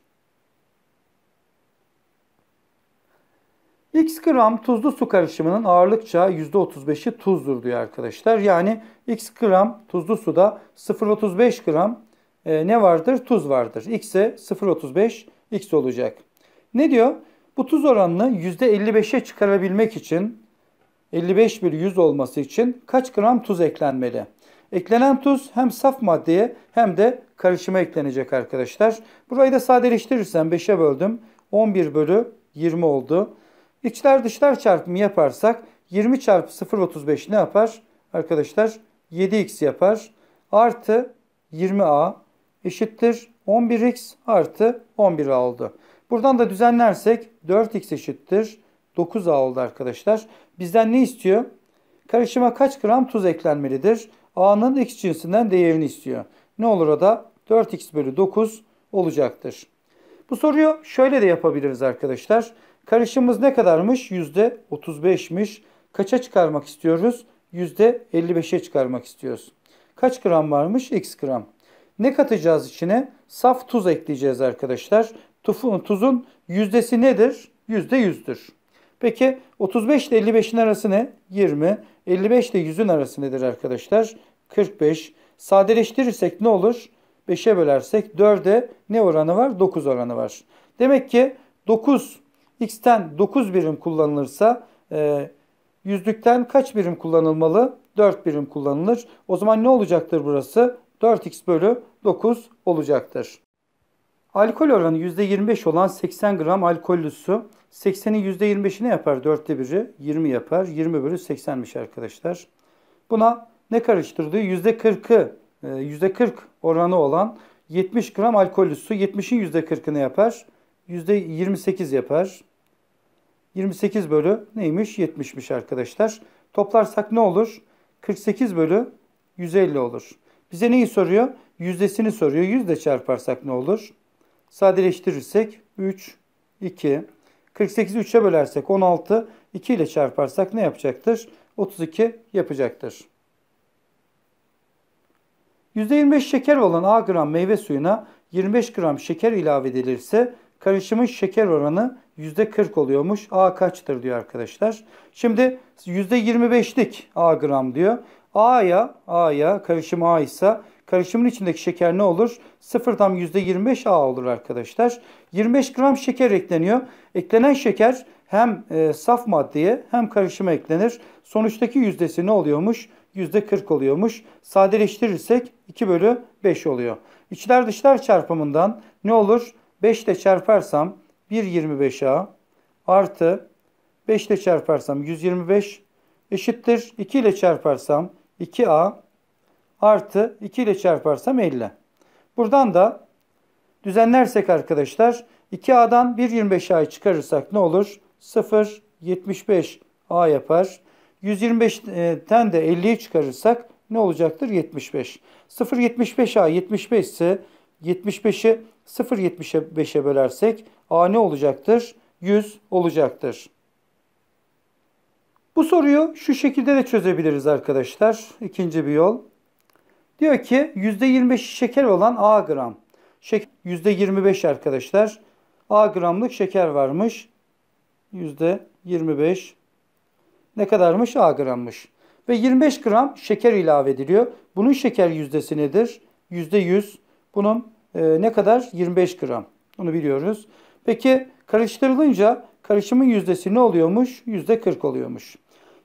X gram tuzlu su karışımının ağırlıkça %35'i tuzdur diyor arkadaşlar. Yani X gram tuzlu suda 0.35 gram e, ne vardır? Tuz vardır. X'e 0.35 X olacak. Ne diyor? Bu tuz oranını %55'e çıkarabilmek için 55 bir 100 olması için kaç gram tuz eklenmeli? Eklenen tuz hem saf maddeye hem de karışıma eklenecek arkadaşlar. Burayı da sadeleştirirsem 5'e böldüm. 11 bölü 20 oldu. İçler dışlar çarpımı yaparsak 20 çarpı 0.35 ne yapar? Arkadaşlar 7x yapar. Artı 20a eşittir 11x artı 11a oldu. Buradan da düzenlersek 4x eşittir 9a oldu arkadaşlar. Bizden ne istiyor? Karışıma kaç gram tuz eklenmelidir? A'nın x cinsinden değerini istiyor. Ne olur o da 4x bölü 9 olacaktır. Bu soruyu şöyle de yapabiliriz arkadaşlar. Karışımımız ne kadarmış? %35'miş. Kaça çıkarmak istiyoruz? %55'e çıkarmak istiyoruz. Kaç gram varmış? X gram. Ne katacağız içine? Saf tuz ekleyeceğiz arkadaşlar tuzun yüzdesi nedir? Yüzde yüzdür. Peki 35 ile 55'in arası ne? 20. 55 ile 100'ün arası nedir arkadaşlar? 45. Sadeleştirirsek ne olur? 5'e bölersek 4'e ne oranı var? 9 oranı var. Demek ki 9 x'ten 9 birim kullanılırsa e, yüzlükten kaç birim kullanılmalı? 4 birim kullanılır. O zaman ne olacaktır burası? 4x bölü 9 olacaktır. Alkol oranı %25 olan 80 gram alkollü su 80'in 25'i ne yapar 4'te 1'i 20 yapar. 20 bölü 80'miş arkadaşlar. Buna ne karıştırdığı %40'ı %40 e, oranı olan 70 gram alkollü su 70'in %40'ını yapar. %28 yapar. 28 bölü neymiş? 70'miş arkadaşlar. Toplarsak ne olur? 48 bölü 150 olur. Bize neyi soruyor? Yüzdesini soruyor. Yüzde çarparsak ne olur? sadeleştirirsek 3, 2. 48'i 3'e bölersek 16, 2 ile çarparsak ne yapacaktır? 32 yapacaktır. %25 şeker olan A gram meyve suyuna 25 gram şeker ilave edilirse karışımın şeker oranı %40 oluyormuş. A kaçtır diyor arkadaşlar. Şimdi %25'lik A gram diyor. A'ya A'ya karışım A ise Karışımın içindeki şeker ne olur? Sıfırdan %25 A olur arkadaşlar. 25 gram şeker ekleniyor. Eklenen şeker hem e, saf maddeye hem karışıma eklenir. Sonuçtaki yüzdesi ne oluyormuş? %40 oluyormuş. Sadeleştirirsek 2 bölü 5 oluyor. İçler dışlar çarpımından ne olur? 5 ile çarparsam 1.25A artı 5 ile çarparsam 125 eşittir. 2 ile çarparsam 2A artı 2 ile çarparsam 50. Buradan da düzenlersek arkadaşlar 2A'dan 1.25A'yı çıkarırsak ne olur? 075 A yapar. 125'ten de 50'yi çıkarırsak ne olacaktır? 75. 075 75 A 75 ise 75'i 075'e bölersek A ne olacaktır? 100 olacaktır. Bu soruyu şu şekilde de çözebiliriz arkadaşlar. İkinci bir yol. Diyor ki %25 şeker olan A gram. Şeker %25 arkadaşlar. A gramlık şeker varmış. %25 ne kadarmış? A grammış. Ve 25 gram şeker ilave ediliyor. Bunun şeker yüzdesi nedir? %100. Bunun e, ne kadar? 25 gram. Bunu biliyoruz. Peki karıştırılınca karışımın yüzdesi ne oluyormuş? %40 oluyormuş.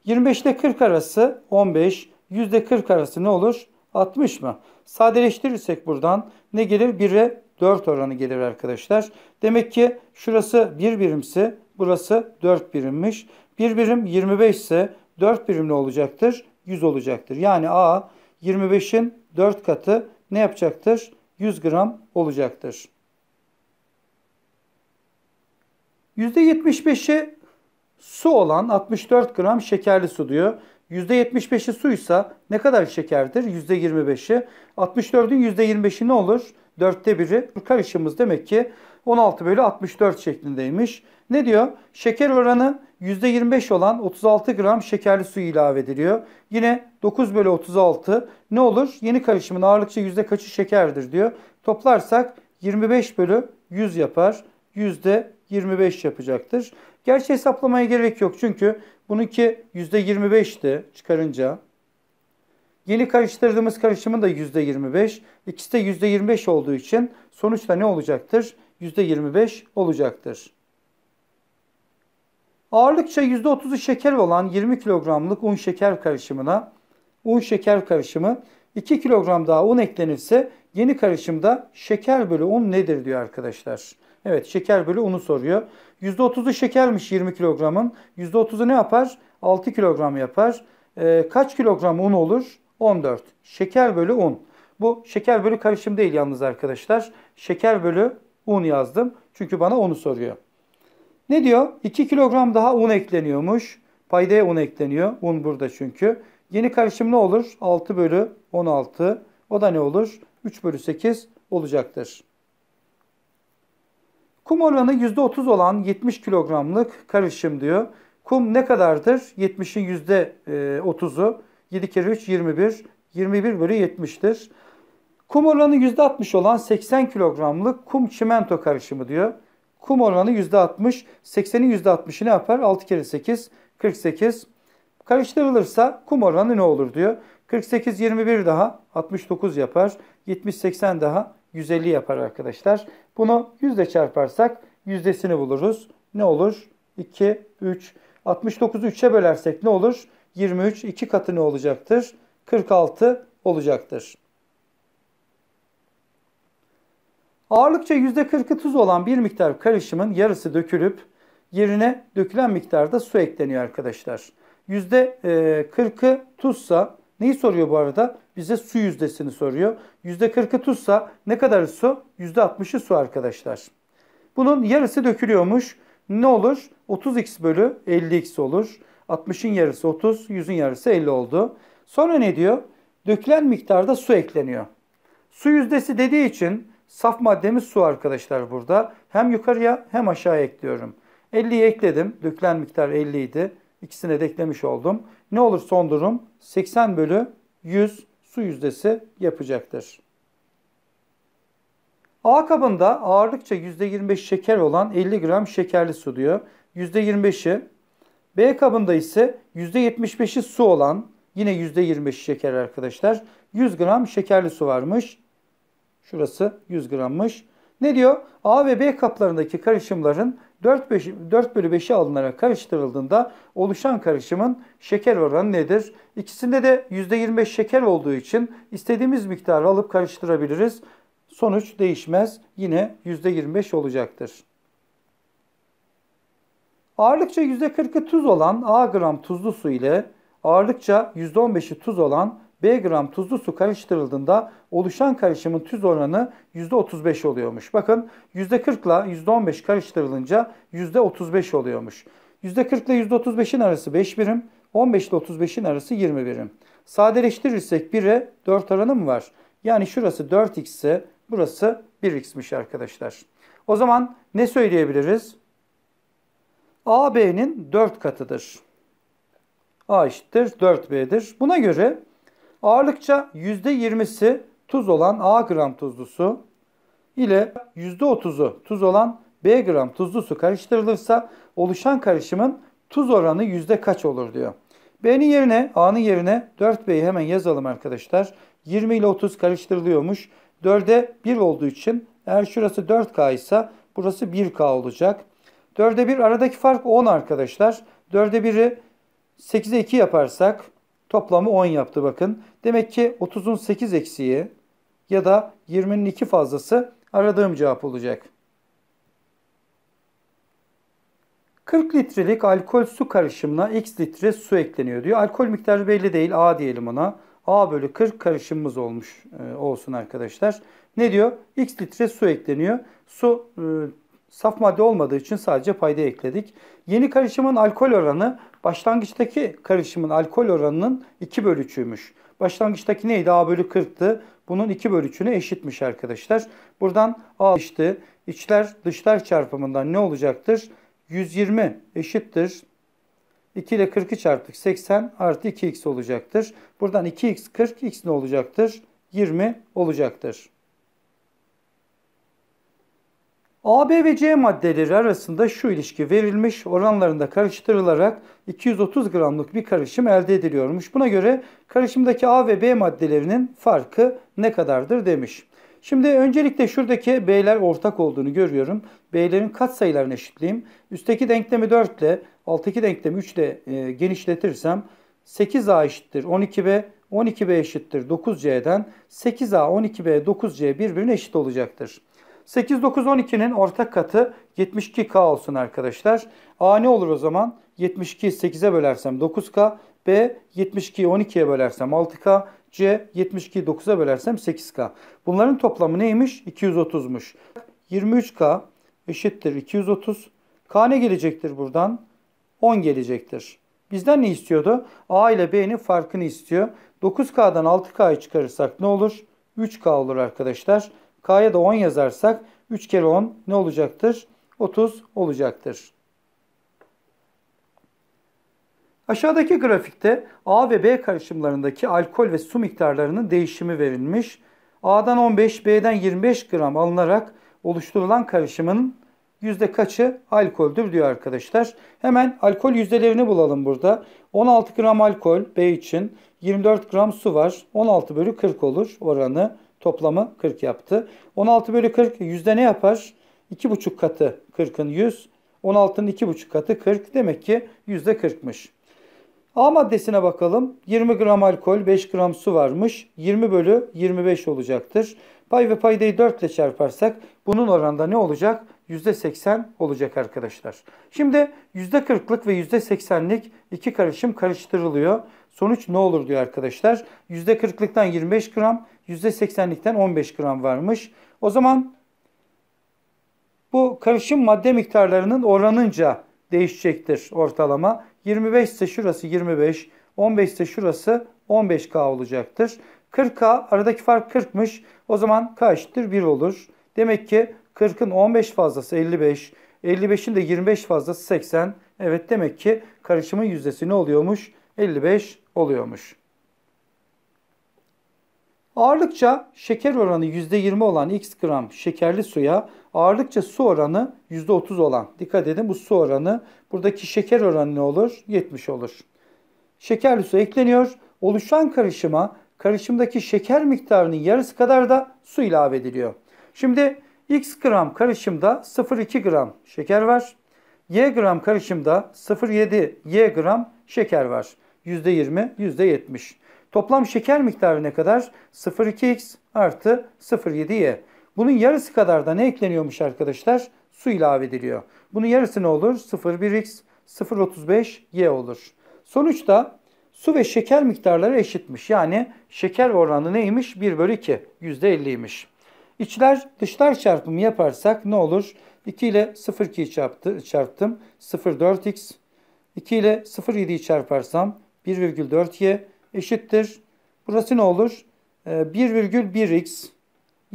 25 ile 40 arası 15, %40 arası ne olur? 60 mı? Sadeleştirirsek buradan ne gelir? 1'e 4 oranı gelir arkadaşlar. Demek ki şurası 1 birimse burası 4 birimmiş. 1 birim 25 ise 4 birimli olacaktır? 100 olacaktır. Yani A 25'in 4 katı ne yapacaktır? 100 gram olacaktır. %75'i su olan 64 gram şekerli su diyor. %75'i suysa ne kadar şekerdir? %25'i. 64'ün %25'i ne olur? Dörtte biri. Karışımız demek ki 16 bölü 64 şeklindeymiş. Ne diyor? Şeker oranı %25 olan 36 gram şekerli su ilave ediliyor. Yine 9 bölü 36 ne olur? Yeni karışımın ağırlıkça yüzde kaçı şekerdir diyor. Toplarsak 25 bölü 100 yapar. Yüzde %25 yapacaktır. Gerçi hesaplamaya gerek yok çünkü Bununki %25'ti çıkarınca. Yeni karıştırdığımız karışımın da %25. İkisi de %25 olduğu için sonuçta ne olacaktır? %25 olacaktır. Ağırlıkça %30'u şeker olan 20 kilogramlık un şeker karışımına un şeker karışımı 2 kilogram daha un eklenirse yeni karışımda şeker bölü un nedir diyor arkadaşlar. Evet şeker bölü unu soruyor. %30'u şekermiş 20 kilogramın. %30'u ne yapar? 6 kilogram yapar. E, kaç kilogram un olur? 14. Şeker bölü un. Bu şeker bölü karışım değil yalnız arkadaşlar. Şeker bölü un yazdım. Çünkü bana onu soruyor. Ne diyor? 2 kilogram daha un ekleniyormuş. Paydaya un ekleniyor. Un burada çünkü. Yeni karışım ne olur? 6 bölü 16. O da ne olur? 3 bölü 8 olacaktır. Kum oranı %30 olan 70 kilogramlık karışım diyor. Kum ne kadardır? 70'in %30'u. 7 kere 3 21. 21 bölü 70'tir. Kum oranı %60 olan 80 kilogramlık kum çimento karışımı diyor. Kum oranı %60. 80'in %60'ı ne yapar? 6 kere 8 48. Karıştırılırsa kum oranı ne olur diyor. 48 21 daha 69 yapar. 70 80 daha 150 yapar arkadaşlar. Bunu yüzde çarparsak yüzdesini buluruz. Ne olur? 2, 3. 69'u 3'e bölersek ne olur? 23, 2 katı ne olacaktır? 46 olacaktır. Ağırlıkça %40'ı tuz olan bir miktar karışımın yarısı dökülüp yerine dökülen miktarda su ekleniyor arkadaşlar. %40'ı e, tuzsa Neyi soruyor bu arada? Bize su yüzdesini soruyor. Yüzde %40'ı tuzsa ne kadar su? Yüzde %60'ı su arkadaşlar. Bunun yarısı dökülüyormuş. Ne olur? 30x bölü 50x olur. 60'ın yarısı 30, 100'ün yarısı 50 oldu. Sonra ne diyor? Dökülen miktarda su ekleniyor. Su yüzdesi dediği için saf maddemiz su arkadaşlar burada. Hem yukarıya hem aşağıya ekliyorum. 50'yi ekledim. Dökülen miktar 50 idi. İkisini de eklemiş oldum. Ne olur son durum? 80 bölü 100 su yüzdesi yapacaktır. A kabında ağırlıkça %25 şeker olan 50 gram şekerli su diyor. %25'i. B kabında ise %75'i su olan yine %25 şeker arkadaşlar. 100 gram şekerli su varmış. Şurası 100 grammış. Ne diyor? A ve B kaplarındaki karışımların 4, 5, 4 bölü 5'e alınarak karıştırıldığında oluşan karışımın şeker oranı nedir? İkisinde de %25 şeker olduğu için istediğimiz miktarı alıp karıştırabiliriz. Sonuç değişmez. Yine %25 olacaktır. Ağırlıkça %40'ı tuz olan A gram tuzlu su ile ağırlıkça %15'i tuz olan 1 gram tuzlu su karıştırıldığında oluşan karışımın tüz oranı %35 oluyormuş. Bakın %40 ile %15 karıştırılınca %35 oluyormuş. %40 ile %35'in arası 5 birim, 15 ile 35'in arası 20 birim. Sadeleştirirsek 1'e 4 oranı mı var? Yani şurası 4x ise burası 1x'miş arkadaşlar. O zaman ne söyleyebiliriz? AB'nin 4 katıdır. A eşittir 4B'dir. Buna göre Ağırlıkça %20'si tuz olan A gram tuzlu su ile %30'u tuz olan B gram tuzlu su karıştırılırsa oluşan karışımın tuz oranı yüzde kaç olur diyor. B'nin yerine A'nın yerine 4B'yi hemen yazalım arkadaşlar. 20 ile 30 karıştırılıyormuş. 4'e 1 olduğu için eğer şurası 4K ise burası 1K olacak. 4'e 1 aradaki fark 10 arkadaşlar. 4'e 1'i 8'e 2 yaparsak Toplamı 10 yaptı bakın. Demek ki 30'un 8 eksiği ya da 20'nin 2 fazlası aradığım cevap olacak. 40 litrelik alkol su karışımına x litre su ekleniyor diyor. Alkol miktarı belli değil. A diyelim ona. A bölü 40 karışımımız olmuş e, olsun arkadaşlar. Ne diyor? X litre su ekleniyor. Su e, saf madde olmadığı için sadece payda ekledik. Yeni karışımın alkol oranı Başlangıçtaki karışımın alkol oranının 2 bölü 3'üymüş. Başlangıçtaki neydi? A bölü 40'tı. Bunun 2 bölü 3'üne eşitmiş arkadaşlar. Buradan A işte içler dışlar çarpımından ne olacaktır? 120 eşittir. 2 ile 40'ı çarptık. 80 artı 2x olacaktır. Buradan 2x 40 x ne olacaktır? 20 olacaktır. A, B ve C maddeleri arasında şu ilişki verilmiş oranlarında karıştırılarak 230 gramlık bir karışım elde ediliyormuş. Buna göre karışımdaki A ve B maddelerinin farkı ne kadardır demiş. Şimdi öncelikle şuradaki B'ler ortak olduğunu görüyorum. B'lerin katsayılarını eşitleyeyim. Üstteki denklemi 4 ile alttaki denklemi 3 ile e, genişletirsem 8A eşittir 12B, 12B eşittir 9C'den 8A, 12B, 9C birbirine eşit olacaktır. 8, 9, 12'nin ortak katı 72K olsun arkadaşlar. A ne olur o zaman? 72'yi 8'e bölersem 9K. B 72'yi 12'ye bölersem 6K. C 72'yi 9'a bölersem 8K. Bunların toplamı neymiş? 230'muş. 23K eşittir 230. K ne gelecektir buradan? 10 gelecektir. Bizden ne istiyordu? A ile B'nin farkını istiyor. 9K'dan 6K'yı çıkarırsak ne olur? 3K olur arkadaşlar. K'ya da 10 yazarsak 3 kere 10 ne olacaktır? 30 olacaktır. Aşağıdaki grafikte A ve B karışımlarındaki alkol ve su miktarlarının değişimi verilmiş. A'dan 15, B'den 25 gram alınarak oluşturulan karışımın yüzde kaçı alkoldür diyor arkadaşlar. Hemen alkol yüzdelerini bulalım burada. 16 gram alkol B için 24 gram su var. 16 bölü 40 olur oranı. Toplamı 40 yaptı. 16 bölü 40 yüzde ne yapar? 2,5 katı 40'ın 100. 16'nın 2,5 katı 40. Demek ki yüzde 40'mış. A maddesine bakalım. 20 gram alkol, 5 gram su varmış. 20 bölü 25 olacaktır. Pay ve paydayı 4 ile çarparsak bunun oranda ne olacak? %80 olacak arkadaşlar. Şimdi %40'lık ve %80'lik iki karışım karıştırılıyor. Sonuç ne olur diyor arkadaşlar. %40'lıktan 25 gram, %80'likten 15 gram varmış. O zaman bu karışım madde miktarlarının oranınca değişecektir ortalama. 25 ise şurası 25, 15 ise şurası 15K olacaktır. 40K aradaki fark 40'mış. O zaman K eşittir 1 olur. Demek ki 40'ın 15 fazlası 55, 55'in de 25 fazlası 80. Evet demek ki karışımın yüzdesi ne oluyormuş? 55 oluyormuş. Ağırlıkça şeker oranı %20 olan x gram şekerli suya ağırlıkça su oranı %30 olan. Dikkat edin bu su oranı buradaki şeker oranı ne olur? 70 olur. Şekerli su ekleniyor. Oluşan karışıma karışımdaki şeker miktarının yarısı kadar da su ilave ediliyor. Şimdi x gram karışımda 0,2 gram şeker var. y gram karışımda 0,7 y gram şeker var. %20, %70. Toplam şeker miktarı ne kadar? 0,2x artı 0,7y. Bunun yarısı kadar da ne ekleniyormuş arkadaşlar? Su ilave ediliyor. Bunun yarısı ne olur? 0,1x, 0,35y olur. Sonuçta su ve şeker miktarları eşitmiş. Yani şeker oranı neymiş? 1 bölü 2, %50'ymiş. İçler dışlar çarpımı yaparsak ne olur? 2 ile 0,2'yi çarptı, çarptım. 0,4x. 2 ile 0,7'yi çarparsam 1,4y eşittir. Burası ne olur? 1,1x ee,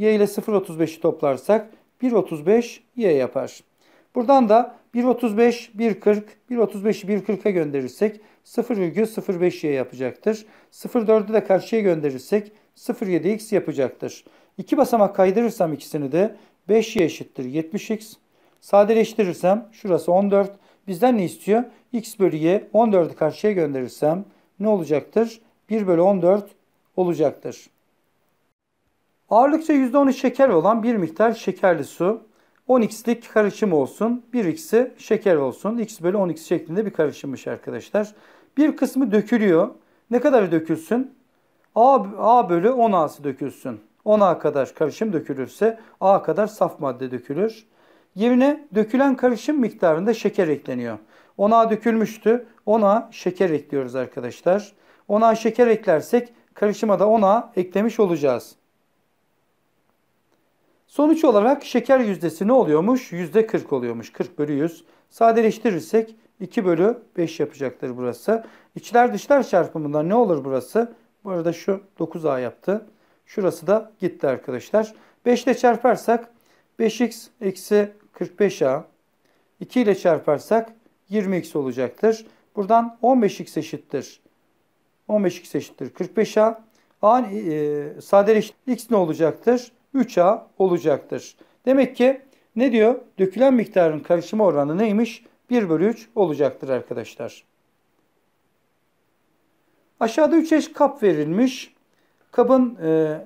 y ile 0,35'i toplarsak 1,35 y yapar. Buradan da 1.35, 1.40, 1.35'i 1.40'a gönderirsek 0,05y yapacaktır. 0.4'ü de karşıya gönderirsek 0.7x yapacaktır. İki basamak kaydırırsam ikisini de 5y eşittir 70x. Sadeleştirirsem şurası 14, Bizden ne istiyor? X bölü Y 14'ü karşıya gönderirsem ne olacaktır? 1 bölü 14 olacaktır. Ağırlıkça %10'u şeker olan bir miktar şekerli su 10x'lik karışım olsun. 1x'i şeker olsun. x bölü 10x şeklinde bir karışımmış arkadaşlar. Bir kısmı dökülüyor. Ne kadar dökülsün? A, A bölü 10A'sı dökülsün. 10A kadar karışım dökülürse A kadar saf madde dökülür. Yerine dökülen karışım miktarında şeker ekleniyor. 10A dökülmüştü. 10A şeker ekliyoruz arkadaşlar. 10A şeker eklersek karışıma da 10A eklemiş olacağız. Sonuç olarak şeker yüzdesi ne oluyormuş? Yüzde 40 oluyormuş. 40 bölü 100. Sadeleştirirsek 2 bölü 5 yapacaktır burası. İçler dışlar çarpımından ne olur burası? Bu arada şu 9A yaptı. Şurası da gitti arkadaşlar. 5 ile çarparsak 5x eksi 45a 2 ile çarparsak 20x olacaktır. Buradan 15x eşittir. 15x eşittir 45a. A e, sadeleş x ne olacaktır? 3a olacaktır. Demek ki ne diyor? Dökülen miktarın karışımı oranı neymiş? 1 bölü 3 olacaktır arkadaşlar. Aşağıda 3 eş kap verilmiş. Kabın e,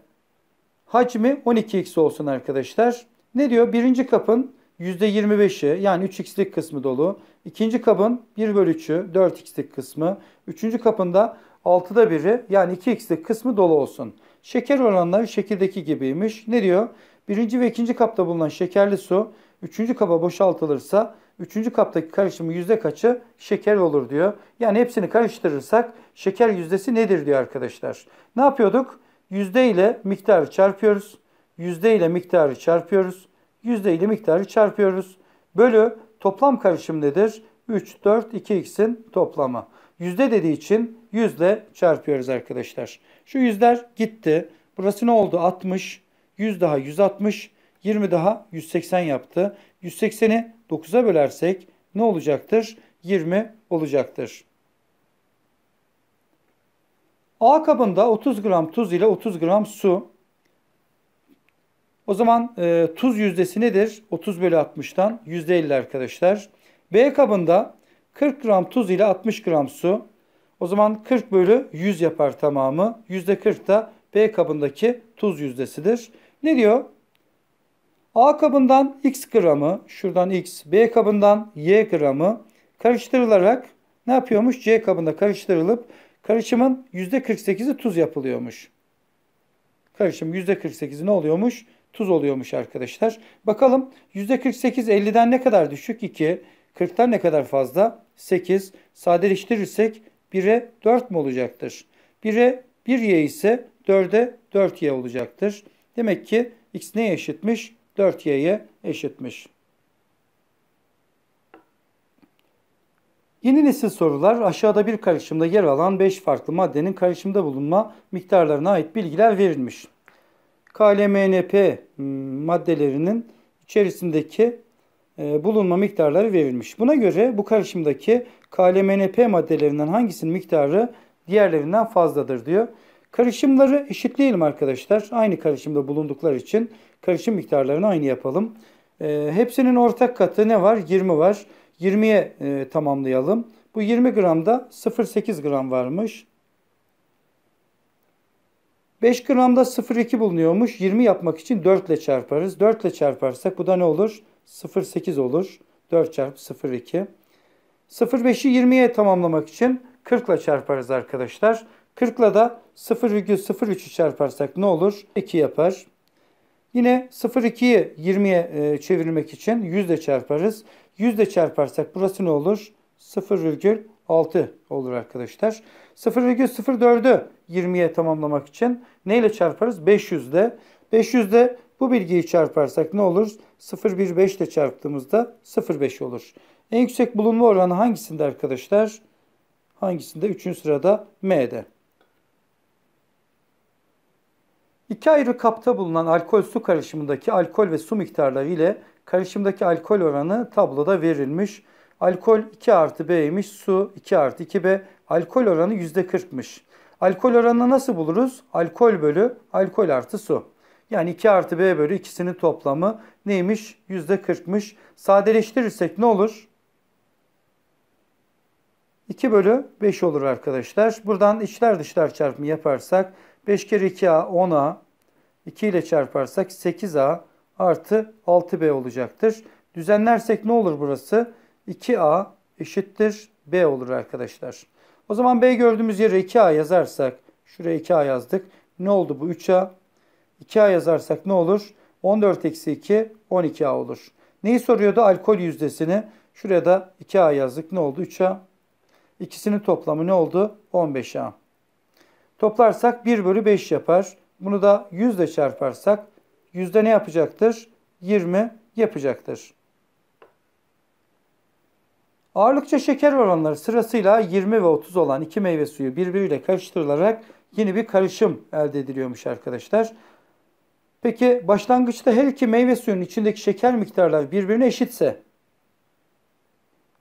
hacmi 12x olsun arkadaşlar. Ne diyor? Birinci kapın %25'i yani 3x'lik kısmı dolu. İkinci kabın 1 bölü 3'ü 4x'lik kısmı. Üçüncü kapında 6'da 1'i yani 2x'lik kısmı dolu olsun. Şeker oranları şekildeki gibiymiş. Ne diyor? Birinci ve ikinci kapta bulunan şekerli su üçüncü kaba boşaltılırsa üçüncü kaptaki karışımı yüzde kaçı şeker olur diyor. Yani hepsini karıştırırsak şeker yüzdesi nedir diyor arkadaşlar. Ne yapıyorduk? Yüzde ile miktarı çarpıyoruz. Yüzde ile miktarı çarpıyoruz yüzde ile miktarı çarpıyoruz. Bölü toplam karışım nedir? 3, 4, 2x'in toplamı. Yüzde dediği için yüzle çarpıyoruz arkadaşlar. Şu yüzler gitti. Burası ne oldu? 60. 100 daha 160. 20 daha 180 yaptı. 180'i 9'a bölersek ne olacaktır? 20 olacaktır. A kabında 30 gram tuz ile 30 gram su, o zaman e, tuz yüzdesi nedir? 30 bölü 60'tan %50 arkadaşlar. B kabında 40 gram tuz ile 60 gram su. O zaman 40 bölü 100 yapar tamamı. %40 da B kabındaki tuz yüzdesidir. Ne diyor? A kabından x gramı, şuradan x, B kabından y gramı karıştırılarak ne yapıyormuş? C kabında karıştırılıp karışımın %48'i tuz yapılıyormuş. Karışım %48'i ne oluyormuş? tuz oluyormuş arkadaşlar. Bakalım %48 50'den ne kadar düşük? 2. 40'tan ne kadar fazla? 8. Sadeleştirirsek 1'e 4 mu olacaktır? 1'e 1y ise 4'e 4y olacaktır. Demek ki x neye eşitmiş? 4y'ye eşitmiş. Yeni nesil sorular aşağıda bir karışımda yer alan 5 farklı maddenin karışımda bulunma miktarlarına ait bilgiler verilmiş. KLMNP hmm, maddelerinin içerisindeki e, bulunma miktarları verilmiş. Buna göre bu karışımdaki KLMNP maddelerinden hangisinin miktarı diğerlerinden fazladır diyor. Karışımları eşitleyelim arkadaşlar. Aynı karışımda bulundukları için karışım miktarlarını aynı yapalım. E, hepsinin ortak katı ne var? 20 var. 20'ye e, tamamlayalım. Bu 20 gramda 0.8 gram varmış. 5 gramda 0,2 bulunuyormuş. 20 yapmak için 4 ile çarparız. 4 ile çarparsak bu da ne olur? 0,8 olur. 4 çarpı 0,2. 0,5'i 20'ye tamamlamak için 40 ile çarparız arkadaşlar. 40 ile da 0,03'ü çarparsak ne olur? 2 yapar. Yine 0,2'yi 20'ye e, çevirmek için 100 ile çarparız. 100 ile çarparsak burası ne olur? 0,6 olur arkadaşlar. 0,04'ü 20'ye tamamlamak için neyle çarparız? 500'de. 500'de bu bilgiyi çarparsak ne olur? 0,15 ile çarptığımızda 0,5 olur. En yüksek bulunma oranı hangisinde arkadaşlar? Hangisinde? 3. sırada M'de. İki ayrı kapta bulunan alkol su karışımındaki alkol ve su miktarları ile karışımdaki alkol oranı tabloda verilmiş. Alkol 2 artı B'ymiş, su 2 artı 2B, Alkol oranı %40'mış. Alkol oranını nasıl buluruz? Alkol bölü alkol artı su. Yani 2 artı B bölü ikisinin toplamı neymiş? %40'mış. Sadeleştirirsek ne olur? 2 bölü 5 olur arkadaşlar. Buradan içler dışlar çarpımı yaparsak 5 kere 2A 10A 2 ile çarparsak 8A artı 6B olacaktır. Düzenlersek ne olur burası? 2A eşittir B olur arkadaşlar. O zaman B gördüğümüz yere 2A yazarsak şuraya 2A yazdık. Ne oldu bu 3A? 2A yazarsak ne olur? 14 eksi 2 12A olur. Neyi soruyordu? Alkol yüzdesini. Şuraya da 2A yazdık. Ne oldu? 3A. İkisinin toplamı ne oldu? 15A. Toplarsak 1 bölü 5 yapar. Bunu da 100 ile çarparsak yüzde ne yapacaktır? 20 yapacaktır. Ağırlıkça şeker oranları sırasıyla 20 ve 30 olan iki meyve suyu birbiriyle karıştırılarak yeni bir karışım elde ediliyormuş arkadaşlar. Peki başlangıçta her iki meyve suyunun içindeki şeker miktarları birbirine eşitse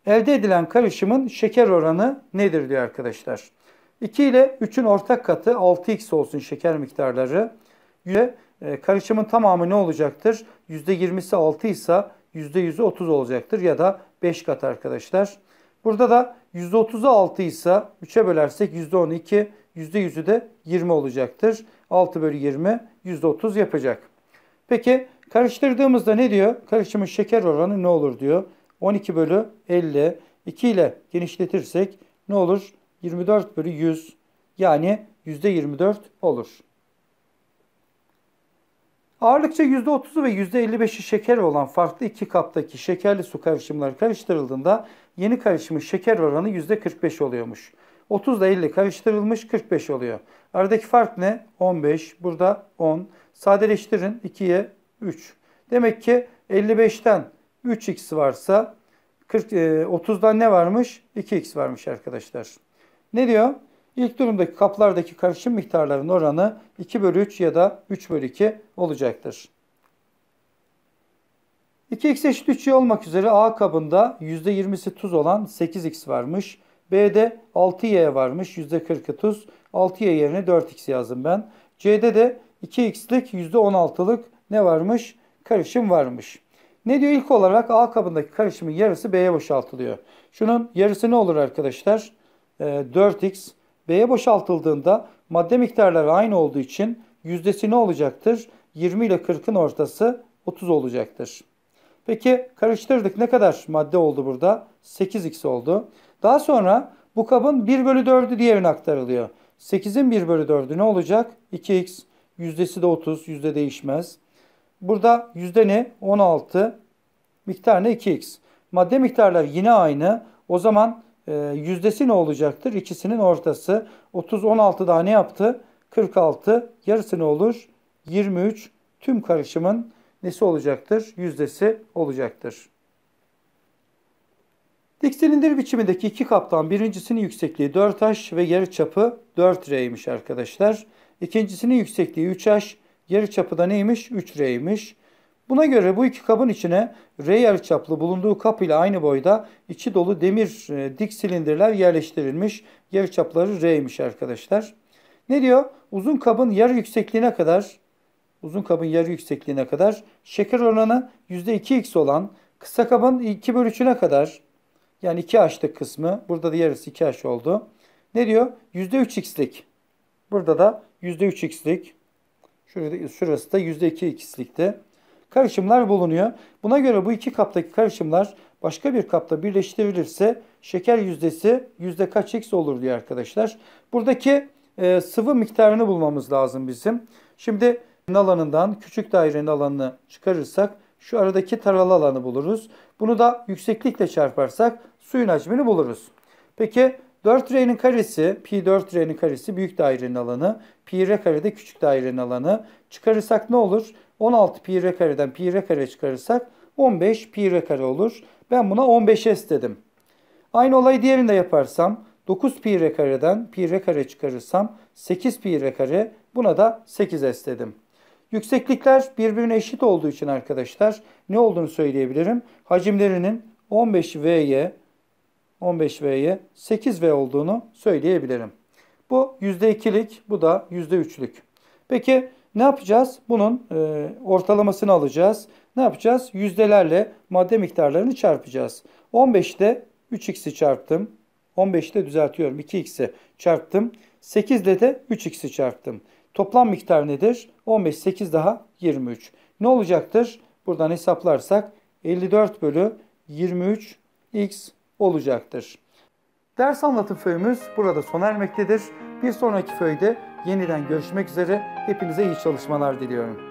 elde edilen karışımın şeker oranı nedir diyor arkadaşlar. 2 ile 3'ün ortak katı 6x olsun şeker miktarları. Yüze, e, karışımın tamamı ne olacaktır? %20'si 6 ise %100'ü 30 olacaktır ya da 5 kat arkadaşlar. Burada da %30'u 6 ise 3'e bölersek %12, %100'ü de 20 olacaktır. 6 bölü 20 %30 yapacak. Peki karıştırdığımızda ne diyor? Karışımın şeker oranı ne olur diyor. 12 bölü 50, 2 ile genişletirsek ne olur? 24 bölü 100 yani %24 olur. Ağırlıkça %30'u ve %55'i şeker olan farklı iki kaptaki şekerli su karışımları karıştırıldığında yeni karışımın şeker oranı %45 oluyormuş. 30 ile 50 karıştırılmış 45 oluyor. Aradaki fark ne? 15, burada 10. Sadeleştirin 2'ye 3. Demek ki 55'ten 3x varsa 40, 30'dan e, ne varmış? 2x varmış arkadaşlar. Ne diyor? İlk durumdaki kaplardaki karışım miktarlarının oranı 2 bölü 3 ya da 3 bölü 2 olacaktır. 2x eşit 3y olmak üzere A kabında %20'si tuz olan 8x varmış. B'de 6y varmış %40'ı tuz. 6y yerine 4x yazdım ben. C'de de 2x'lik %16'lık ne varmış? Karışım varmış. Ne diyor? ilk olarak A kabındaki karışımın yarısı B'ye boşaltılıyor. Şunun yarısı ne olur arkadaşlar? 4x ee, B'ye boşaltıldığında madde miktarları aynı olduğu için yüzdesi ne olacaktır? 20 ile 40'ın ortası 30 olacaktır. Peki karıştırdık ne kadar madde oldu burada? 8x oldu. Daha sonra bu kabın 1 bölü 4'ü diğerine aktarılıyor. 8'in 1 bölü 4'ü ne olacak? 2x. Yüzdesi de 30. Yüzde değişmez. Burada yüzde ne? 16. Miktar ne? 2x. Madde miktarlar yine aynı. O zaman ee, yüzdesi ne olacaktır? İkisinin ortası. 30, 16 daha ne yaptı? 46. Yarısı ne olur? 23. Tüm karışımın nesi olacaktır? Yüzdesi olacaktır. Dik silindir biçimindeki iki kaptan birincisinin yüksekliği 4h ve yarı çapı 4r'ymiş arkadaşlar. İkincisinin yüksekliği 3h, çapı da neymiş? 3r'ymiş. Buna göre bu iki kabın içine R çaplı bulunduğu kap ile aynı boyda içi dolu demir e, dik silindirler yerleştirilmiş. çapları R'ymiş arkadaşlar. Ne diyor? Uzun kabın yarı yüksekliğine kadar uzun kabın yarı yüksekliğine kadar şeker oranı %2x olan kısa kabın 2 bölü 3'üne kadar yani 2 açlık kısmı burada da yarısı 2 aş oldu. Ne diyor? %3x'lik. Burada da %3x'lik. şurası da %2x'likti karışımlar bulunuyor. Buna göre bu iki kaptaki karışımlar başka bir kapta birleştirilirse şeker yüzdesi yüzde kaç x olur diye arkadaşlar. Buradaki e, sıvı miktarını bulmamız lazım bizim. Şimdi alanından küçük dairenin alanını çıkarırsak şu aradaki taralı alanı buluruz. Bunu da yükseklikle çarparsak suyun hacmini buluruz. Peki 4R'nin karesi, pi 4R'nin karesi büyük dairenin alanı, pi R de küçük dairenin alanı. Çıkarırsak ne olur? 16 pi r kareden pi r kare çıkarırsak 15 pi r kare olur. Ben buna 15s dedim. Aynı olayı diğerinde yaparsam 9 pi r kareden pi r kare çıkarırsam 8 pi r kare buna da 8s dedim. Yükseklikler birbirine eşit olduğu için arkadaşlar ne olduğunu söyleyebilirim. Hacimlerinin 15V'ye 15V'ye 8V olduğunu söyleyebilirim. Bu %2'lik, bu da %3'lük. Peki ne yapacağız? Bunun e, ortalamasını alacağız. Ne yapacağız? Yüzdelerle madde miktarlarını çarpacağız. 15'te 3x'i çarptım. 15'te düzeltiyorum. 2x'i çarptım. 8'de de 3x'i çarptım. Toplam miktar nedir? 15, 8 daha 23. Ne olacaktır? Buradan hesaplarsak 54 bölü 23x olacaktır. Ders anlatım föyümüz burada sona ermektedir. Bir sonraki föyde Yeniden görüşmek üzere. Hepinize iyi çalışmalar diliyorum.